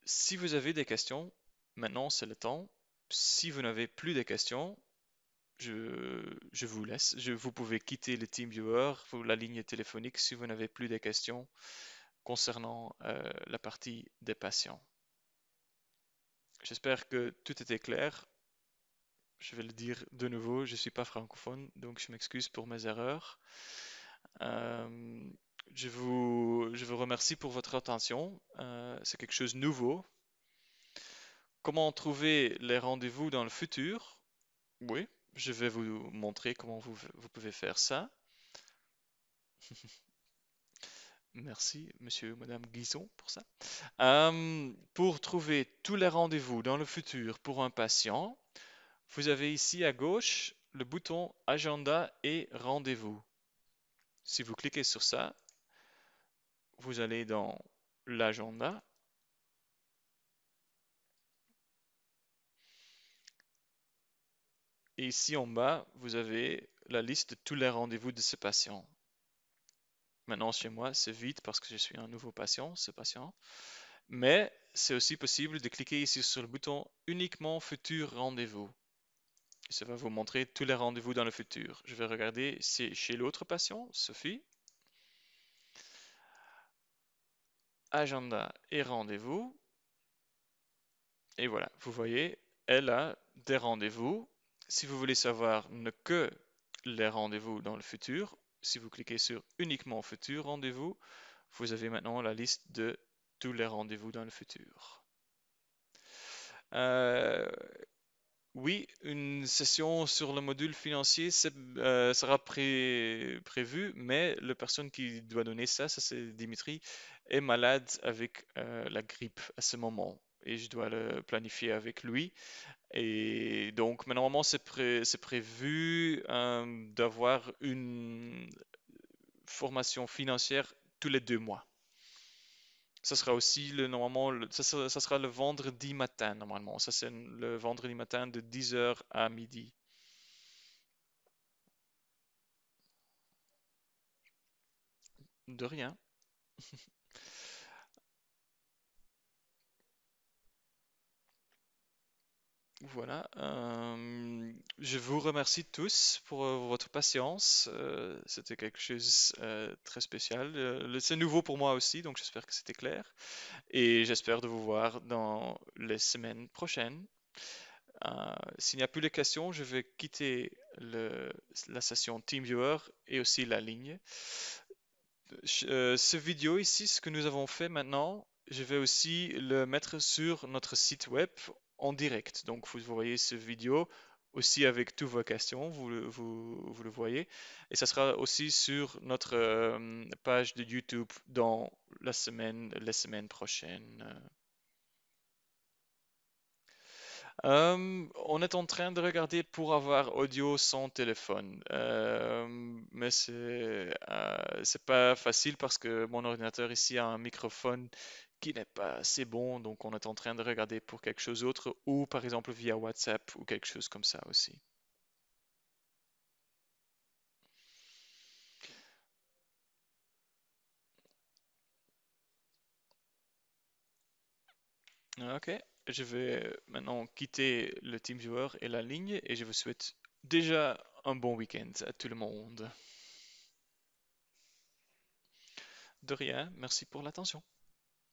Si vous avez des questions, maintenant c'est le temps. Si vous n'avez plus de questions, je, vous laisse. vous pouvez quitter le Team Viewer, la ligne téléphonique, si vous n'avez plus de questions concernant euh, la partie des patients. J'espère que tout était clair. Je vais le dire de nouveau, je ne suis pas francophone, donc je m'excuse pour mes erreurs. Euh, je, vous, je vous remercie pour votre attention. Euh, c'est quelque chose de nouveau. Comment trouver les rendez-vous dans le futur Oui, je vais vous montrer comment vous, pouvez faire ça. Merci, monsieur ou madame Guison, pour ça. Euh, pour trouver tous les rendez-vous dans le futur pour un patient, vous avez ici à gauche le bouton Agenda et Rendez-vous. Si vous cliquez sur ça, vous allez dans l'agenda Et ici en bas, vous avez la liste de tous les rendez-vous de ce patient. Maintenant, chez moi, c'est vite parce que je suis un nouveau patient, ce patient. Mais c'est aussi possible de cliquer ici sur le bouton uniquement futur rendez-vous. Ça va vous montrer tous les rendez-vous dans le futur. Je vais regarder si chez l'autre patient, Sophie. Agenda et rendez-vous. Et voilà, vous voyez, elle a des rendez-vous si vous voulez savoir ne que les rendez-vous dans le futur, si vous cliquez sur uniquement futur rendez-vous, vous avez maintenant la liste de tous les rendez-vous dans le futur. Euh, oui, une session sur le module financier euh, sera prévue, mais la personne qui doit donner ça, c'est Dimitri, est malade avec euh, la grippe à ce moment et je dois le planifier avec lui. Et donc, mais normalement, c'est prévu euh, d'avoir une formation financière tous les deux mois. Ça sera aussi normalement, ça, sera le vendredi matin, normalement. Ça, c'est le vendredi matin de 10h à midi. De rien. Voilà. Euh, je vous remercie tous pour euh, votre patience. Euh, c'était quelque chose de très spécial. c'est nouveau pour moi aussi, donc j'espère que c'était clair. Et j'espère de vous voir dans les semaines prochaines. S'il n'y a plus de questions, je vais quitter la session TeamViewer et aussi la ligne. ce vidéo ici, ce que nous avons fait maintenant, je vais aussi le mettre sur notre site web en direct. Donc vous voyez ce vidéo aussi avec toutes vos questions, vous, le voyez. Et ça sera aussi sur notre euh, page de YouTube dans la semaine, la semaine prochaine. Euh, on est en train de regarder pour avoir audio sans téléphone, euh, mais c'est pas facile parce que mon ordinateur ici a un microphone qui n'est pas assez bon, donc on est en train de regarder pour quelque chose d'autre, ou par exemple via WhatsApp ou quelque chose comme ça aussi. Ok, je vais maintenant quitter le team et la ligne et je vous souhaite déjà un bon week-end à tout le monde. De rien, merci pour l'attention.